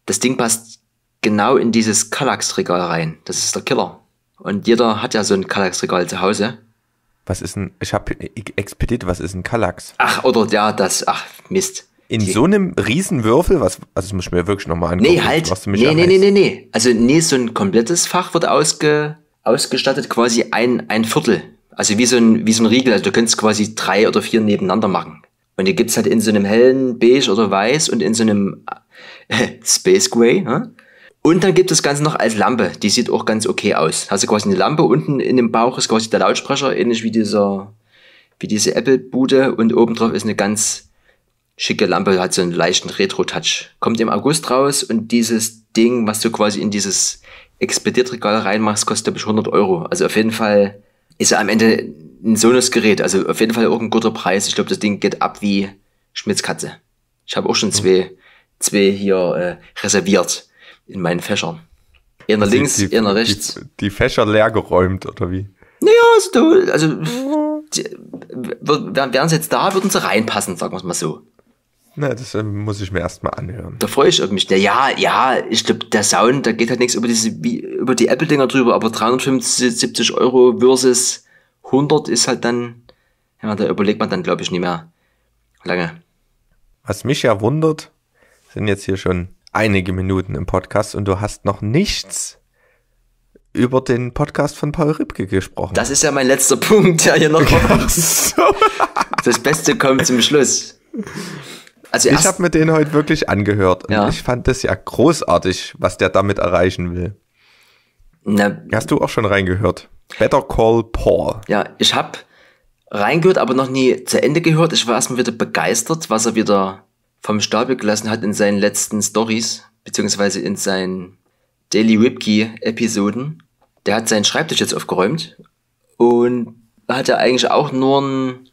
Das Ding passt genau in dieses Kallax-Regal rein. Das ist der Killer. Und jeder hat ja so ein Kallax-Regal zu Hause. Was ist ein, ich habe Expedit, was ist ein Kallax? Ach, oder ja, das, ach, Mist. In so einem Riesenwürfel, was, also das muss ich mir wirklich nochmal angucken. Nee, halt, was du mich nee, anheißt. nee, nee, nee, nee. Also nee, so ein komplettes Fach wird ausge, ausgestattet, quasi ein, ein Viertel. Also wie so ein, wie so ein Riegel, also du könntest quasi drei oder vier nebeneinander machen. Und die gibt's halt in so einem hellen Beige oder Weiß und in so einem Space Gray, ne? Und dann gibt es das Ganze noch als Lampe. Die sieht auch ganz okay aus. Hast du quasi eine Lampe unten in dem Bauch ist quasi der Lautsprecher, ähnlich wie dieser, wie diese Apple-Bude. Und obendrauf ist eine ganz schicke Lampe, hat so einen leichten Retro-Touch. Kommt im August raus und dieses Ding, was du quasi in dieses expedit reinmachst, kostet bis 100 Euro. Also auf jeden Fall ist ja am Ende ein Sonos-Gerät. Also auf jeden Fall auch ein guter Preis. Ich glaube, das Ding geht ab wie Schmitzkatze. Ich habe auch schon mhm. zwei, zwei hier äh, reserviert in meinen Fächern. Einer also links, die, einer rechts. Die, die, Fächer leer geräumt, oder wie? Naja, also, also die, wären sie jetzt da, würden sie reinpassen, sagen wir es mal so. Na, das äh, muss ich mir erstmal anhören. Da freue ich mich. Ja, ja, ich glaube, der Sound, da geht halt nichts über, diese, über die Apple-Dinger drüber, aber 375 Euro versus 100 ist halt dann, ja, da überlegt man dann, glaube ich, nicht mehr lange. Was mich ja wundert, sind jetzt hier schon einige Minuten im Podcast und du hast noch nichts über den Podcast von Paul Rübke gesprochen. Das ist ja mein letzter Punkt, der hier noch kommt. das Beste kommt zum Schluss. Also ich habe mir den heute wirklich angehört ja. und ich fand das ja großartig, was der damit erreichen will. Na, Hast du auch schon reingehört? Better Call Paul. Ja, ich habe reingehört, aber noch nie zu Ende gehört. Ich war erstmal wieder begeistert, was er wieder vom Stapel gelassen hat in seinen letzten Stories, beziehungsweise in seinen Daily Whipkey-Episoden. Der hat seinen Schreibtisch jetzt aufgeräumt und hat ja eigentlich auch nur ein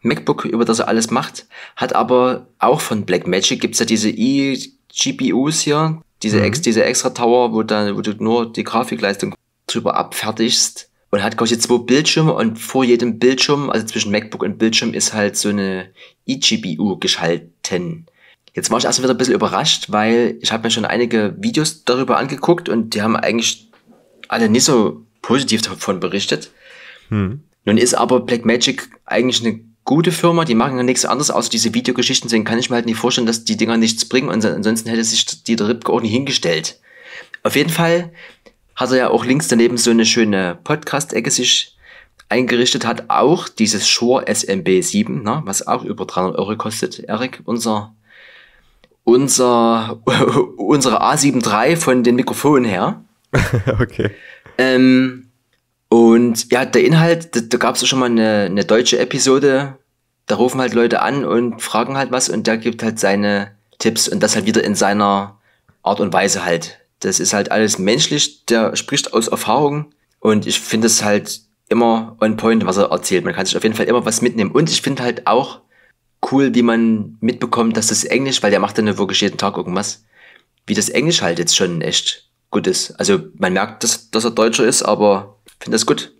MacBook, über das er alles macht, hat aber auch von Blackmagic gibt es ja diese E-GPUs hier, diese, mhm. ex, diese extra Tower, wo, dann, wo du nur die Grafikleistung drüber abfertigst und hat, quasi zwei Bildschirme und vor jedem Bildschirm, also zwischen MacBook und Bildschirm, ist halt so eine eGPU geschalten. Jetzt war ich erst wieder ein bisschen überrascht, weil ich habe mir schon einige Videos darüber angeguckt und die haben eigentlich alle nicht so positiv davon berichtet. Hm. Nun ist aber Blackmagic eigentlich eine gute Firma, die machen ja nichts anderes außer diese Videogeschichten, deswegen kann ich mir halt nicht vorstellen, dass die Dinger nichts bringen und ansonsten hätte sich die Ripke auch nicht hingestellt. Auf jeden Fall hat er ja auch links daneben so eine schöne Podcast-Ecke sich eingerichtet, hat auch dieses Shure SMB7, ne, was auch über 300 Euro kostet, Erik, unser, unser, unsere A73 von den Mikrofonen her. okay. Ähm, und ja, der Inhalt, da, da gab es ja schon mal eine, eine deutsche Episode, da rufen halt Leute an und fragen halt was und der gibt halt seine Tipps und das halt wieder in seiner Art und Weise halt das ist halt alles menschlich, der spricht aus Erfahrung und ich finde es halt immer on point, was er erzählt. Man kann sich auf jeden Fall immer was mitnehmen und ich finde halt auch cool, wie man mitbekommt, dass das Englisch, weil der macht dann wirklich jeden Tag irgendwas, wie das Englisch halt jetzt schon echt gut ist. Also man merkt, dass, dass er Deutscher ist, aber finde das gut.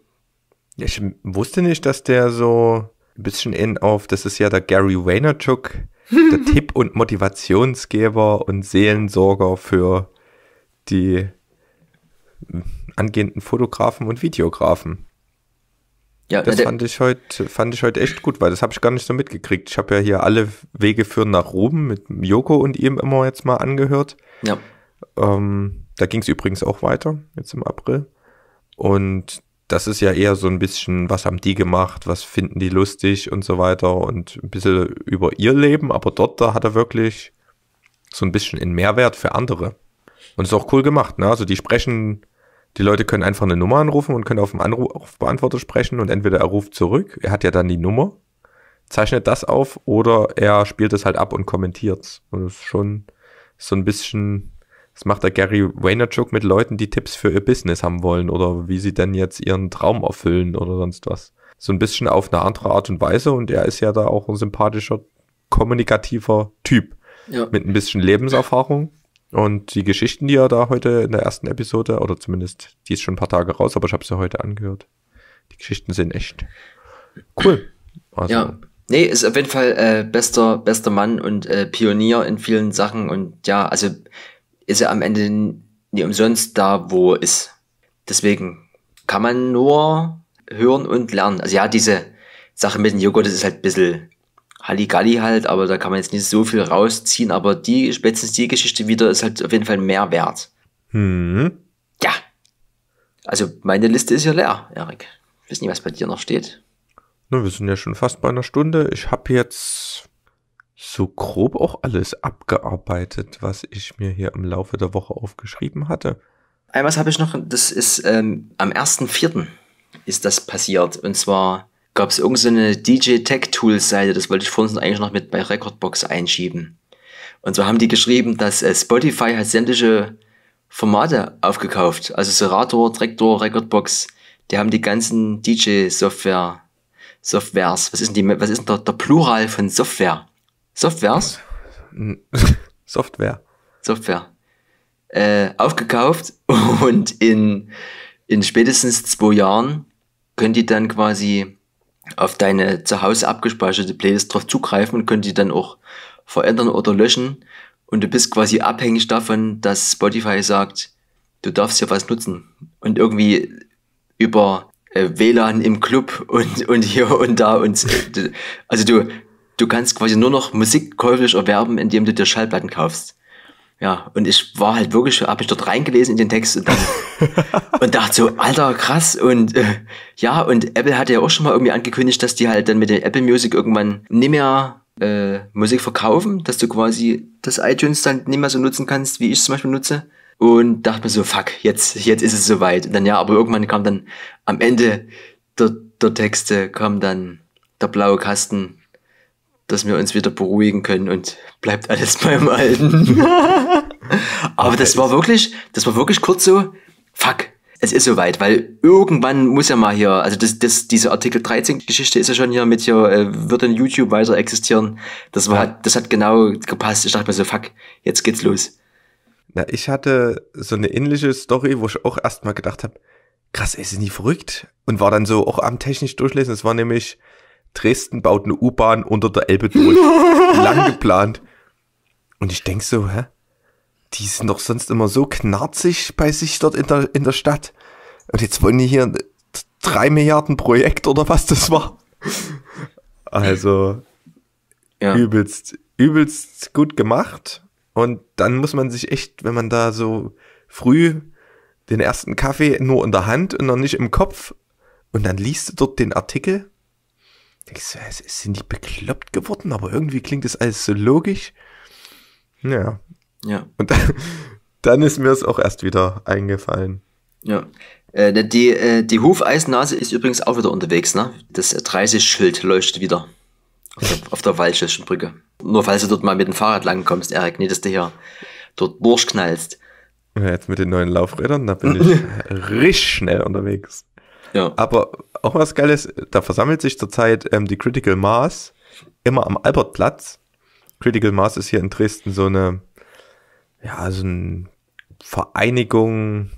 ich wusste nicht, dass der so ein bisschen in auf, das ist ja der Gary Vaynerchuk, der Tipp- und Motivationsgeber und Seelensorger für die angehenden Fotografen und Videografen. Ja, das fand ich heute fand ich heute echt gut, weil das habe ich gar nicht so mitgekriegt. Ich habe ja hier alle Wege führen nach Ruben mit Joko und ihm immer jetzt mal angehört. Ja. Ähm, da ging es übrigens auch weiter jetzt im April und das ist ja eher so ein bisschen, was haben die gemacht, was finden die lustig und so weiter und ein bisschen über ihr Leben, aber dort da hat er wirklich so ein bisschen einen Mehrwert für andere. Und ist auch cool gemacht, ne? Also die sprechen, die Leute können einfach eine Nummer anrufen und können auf dem Anrufbeantworter sprechen und entweder er ruft zurück, er hat ja dann die Nummer, zeichnet das auf oder er spielt es halt ab und kommentiert's. Und das ist schon so ein bisschen, das macht der Gary Vaynerchuk mit Leuten, die Tipps für ihr Business haben wollen oder wie sie denn jetzt ihren Traum erfüllen oder sonst was. So ein bisschen auf eine andere Art und Weise und er ist ja da auch ein sympathischer, kommunikativer Typ. Ja. Mit ein bisschen Lebenserfahrung und die Geschichten, die er da heute in der ersten Episode, oder zumindest, die ist schon ein paar Tage raus, aber ich habe sie heute angehört. Die Geschichten sind echt cool. Also, ja. Nee, ist auf jeden Fall äh, bester, bester Mann und äh, Pionier in vielen Sachen. Und ja, also ist er am Ende nie umsonst da, wo er ist. Deswegen kann man nur hören und lernen. Also ja, diese Sache mit dem Joghurt, das ist halt ein bisschen Halligalli halt, aber da kann man jetzt nicht so viel rausziehen, aber die, spätestens die Geschichte wieder ist halt auf jeden Fall mehr wert. Hm. Ja. Also meine Liste ist ja leer, Erik. Ich weiß nicht, was bei dir noch steht. Na, wir sind ja schon fast bei einer Stunde. Ich habe jetzt so grob auch alles abgearbeitet, was ich mir hier im Laufe der Woche aufgeschrieben hatte. Ein äh, was habe ich noch, das ist ähm, am 1.4. ist das passiert. Und zwar gab es irgendeine DJ Tech Tools Seite, das wollte ich vorhin eigentlich noch mit bei Recordbox einschieben. Und so haben die geschrieben, dass äh, Spotify hat sämtliche Formate aufgekauft. Also Serator, Traktor, Recordbox, die haben die ganzen DJ-Software, Softwares. Was ist denn, die, was ist denn der, der Plural von Software? Softwares? Software. Software. Äh, aufgekauft und in, in spätestens zwei Jahren können die dann quasi auf deine zu Hause abgespeicherte Playlist drauf zugreifen und können die dann auch verändern oder löschen. Und du bist quasi abhängig davon, dass Spotify sagt, du darfst ja was nutzen. Und irgendwie über äh, WLAN im Club und, und hier und da und also du, du kannst quasi nur noch Musik käuflich erwerben, indem du dir Schallplatten kaufst. Ja, und ich war halt wirklich, habe ich dort reingelesen in den Text und, dann, und dachte so, alter, krass. Und äh, ja, und Apple hatte ja auch schon mal irgendwie angekündigt, dass die halt dann mit der Apple Music irgendwann nicht mehr äh, Musik verkaufen, dass du quasi das iTunes dann nicht mehr so nutzen kannst, wie ich zum Beispiel nutze. Und dachte mir so, fuck, jetzt, jetzt ist es soweit. Und dann ja, aber irgendwann kam dann am Ende der, der Texte, kam dann der blaue Kasten dass wir uns wieder beruhigen können und bleibt alles beim Alten. Aber das war wirklich, das war wirklich kurz so, fuck, es ist soweit, weil irgendwann muss ja mal hier, also das, das, diese Artikel 13 Geschichte ist ja schon hier mit hier, äh, wird denn YouTube weiter existieren? Das war, ja. das hat genau gepasst. Ich dachte mir so, fuck, jetzt geht's los. Na, ich hatte so eine ähnliche Story, wo ich auch erstmal gedacht habe, krass, ist sind nie verrückt? Und war dann so auch am technisch durchlesen, es war nämlich Dresden baut eine U-Bahn unter der Elbe durch. Lang geplant. Und ich denke so, hä? Die sind doch sonst immer so knarzig bei sich dort in der, in der Stadt. Und jetzt wollen die hier ein 3 Milliarden Projekt oder was das war. Also, ja. übelst, übelst gut gemacht. Und dann muss man sich echt, wenn man da so früh den ersten Kaffee nur in der Hand und noch nicht im Kopf und dann liest du dort den Artikel Denkst du, es ist nicht bekloppt geworden, aber irgendwie klingt das alles so logisch. Ja. Ja. Und dann, dann ist mir es auch erst wieder eingefallen. Ja. Äh, die, äh, die Hufeisennase ist übrigens auch wieder unterwegs, ne? Das 30-Schild leuchtet wieder. Auf der, auf der Brücke. Nur falls du dort mal mit dem Fahrrad lang kommst, Erik, nicht, dass du hier dort durchknallst. Ja, jetzt mit den neuen Laufrädern, da bin ich richtig schnell unterwegs. Ja. Aber auch was Geiles, da versammelt sich zurzeit ähm, die Critical Mass immer am Albertplatz. Critical Mass ist hier in Dresden so eine, ja, so eine Vereinigung,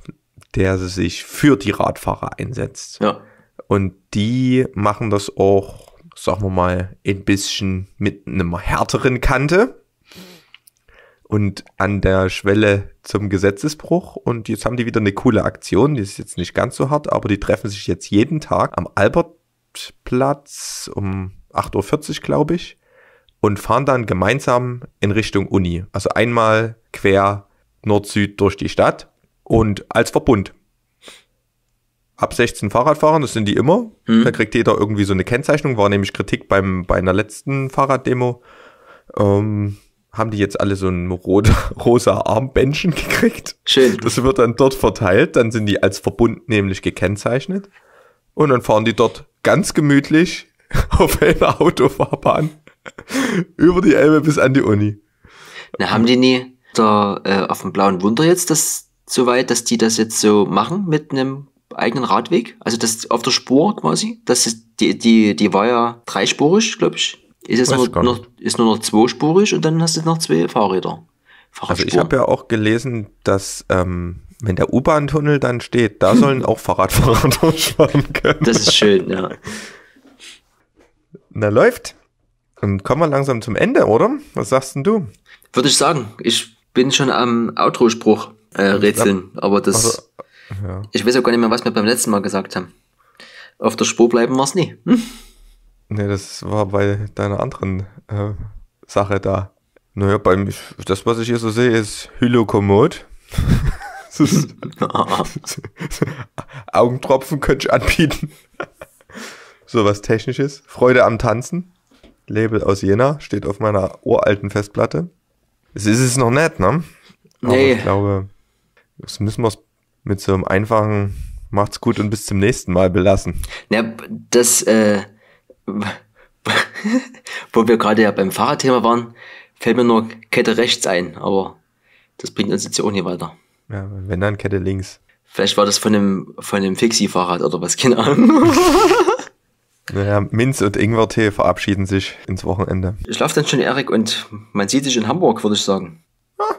der sich für die Radfahrer einsetzt. Ja. Und die machen das auch, sagen wir mal, ein bisschen mit einer härteren Kante und an der Schwelle zum Gesetzesbruch. Und jetzt haben die wieder eine coole Aktion. Die ist jetzt nicht ganz so hart, aber die treffen sich jetzt jeden Tag am Albertplatz um 8.40 Uhr, glaube ich, und fahren dann gemeinsam in Richtung Uni. Also einmal quer Nord-Süd durch die Stadt und als Verbund. Ab 16 Fahrradfahrern, das sind die immer. Hm. Da kriegt jeder irgendwie so eine Kennzeichnung. War nämlich Kritik beim, bei einer letzten Fahrraddemo. Ähm, haben die jetzt alle so ein rote, rosa Armbändchen gekriegt. Schön. Das wird dann dort verteilt, dann sind die als Verbund nämlich gekennzeichnet. Und dann fahren die dort ganz gemütlich auf einer Autofahrbahn über die Elbe bis an die Uni. Na, haben die nie da äh, auf dem blauen Wunder jetzt das so weit, dass die das jetzt so machen mit einem eigenen Radweg? Also das auf der Spur quasi? Das ist, die, die, die war ja dreispurig, glaube ich. Ist jetzt nur, noch, ist nur noch zweispurig und dann hast du noch zwei Fahrräder. Also ich habe ja auch gelesen, dass ähm, wenn der U-Bahn-Tunnel dann steht, da sollen auch Fahrradfahrer durchfahren können. Das ist schön, ja. Na läuft. Und kommen wir langsam zum Ende, oder? Was sagst denn du? Würde ich sagen, ich bin schon am Outro-Spruch äh, rätseln, aber das. Also, ja. Ich weiß auch gar nicht mehr, was wir beim letzten Mal gesagt haben. Auf der Spur bleiben wir es nie. Hm? Nee, das war bei deiner anderen äh, Sache da. Naja, bei mich, das, was ich hier so sehe, ist Hylokommod. Augentropfen könnte ich anbieten. so was Technisches. Freude am Tanzen. Label aus Jena steht auf meiner uralten Festplatte. Es ist es noch nett, ne? Aber nee. ich glaube, das müssen wir mit so einem einfachen Macht's gut und bis zum nächsten Mal belassen. Na, das, äh, wo wir gerade ja beim Fahrradthema waren, fällt mir nur Kette rechts ein, aber das bringt uns jetzt ja auch nicht weiter. Ja, wenn dann Kette links. Vielleicht war das von einem, von einem Fixie-Fahrrad oder was, keine Ahnung. naja, Minz und ingwer Ingwertee verabschieden sich ins Wochenende. Ich laufe dann schon Erik und man sieht sich in Hamburg, würde ich sagen. Ah,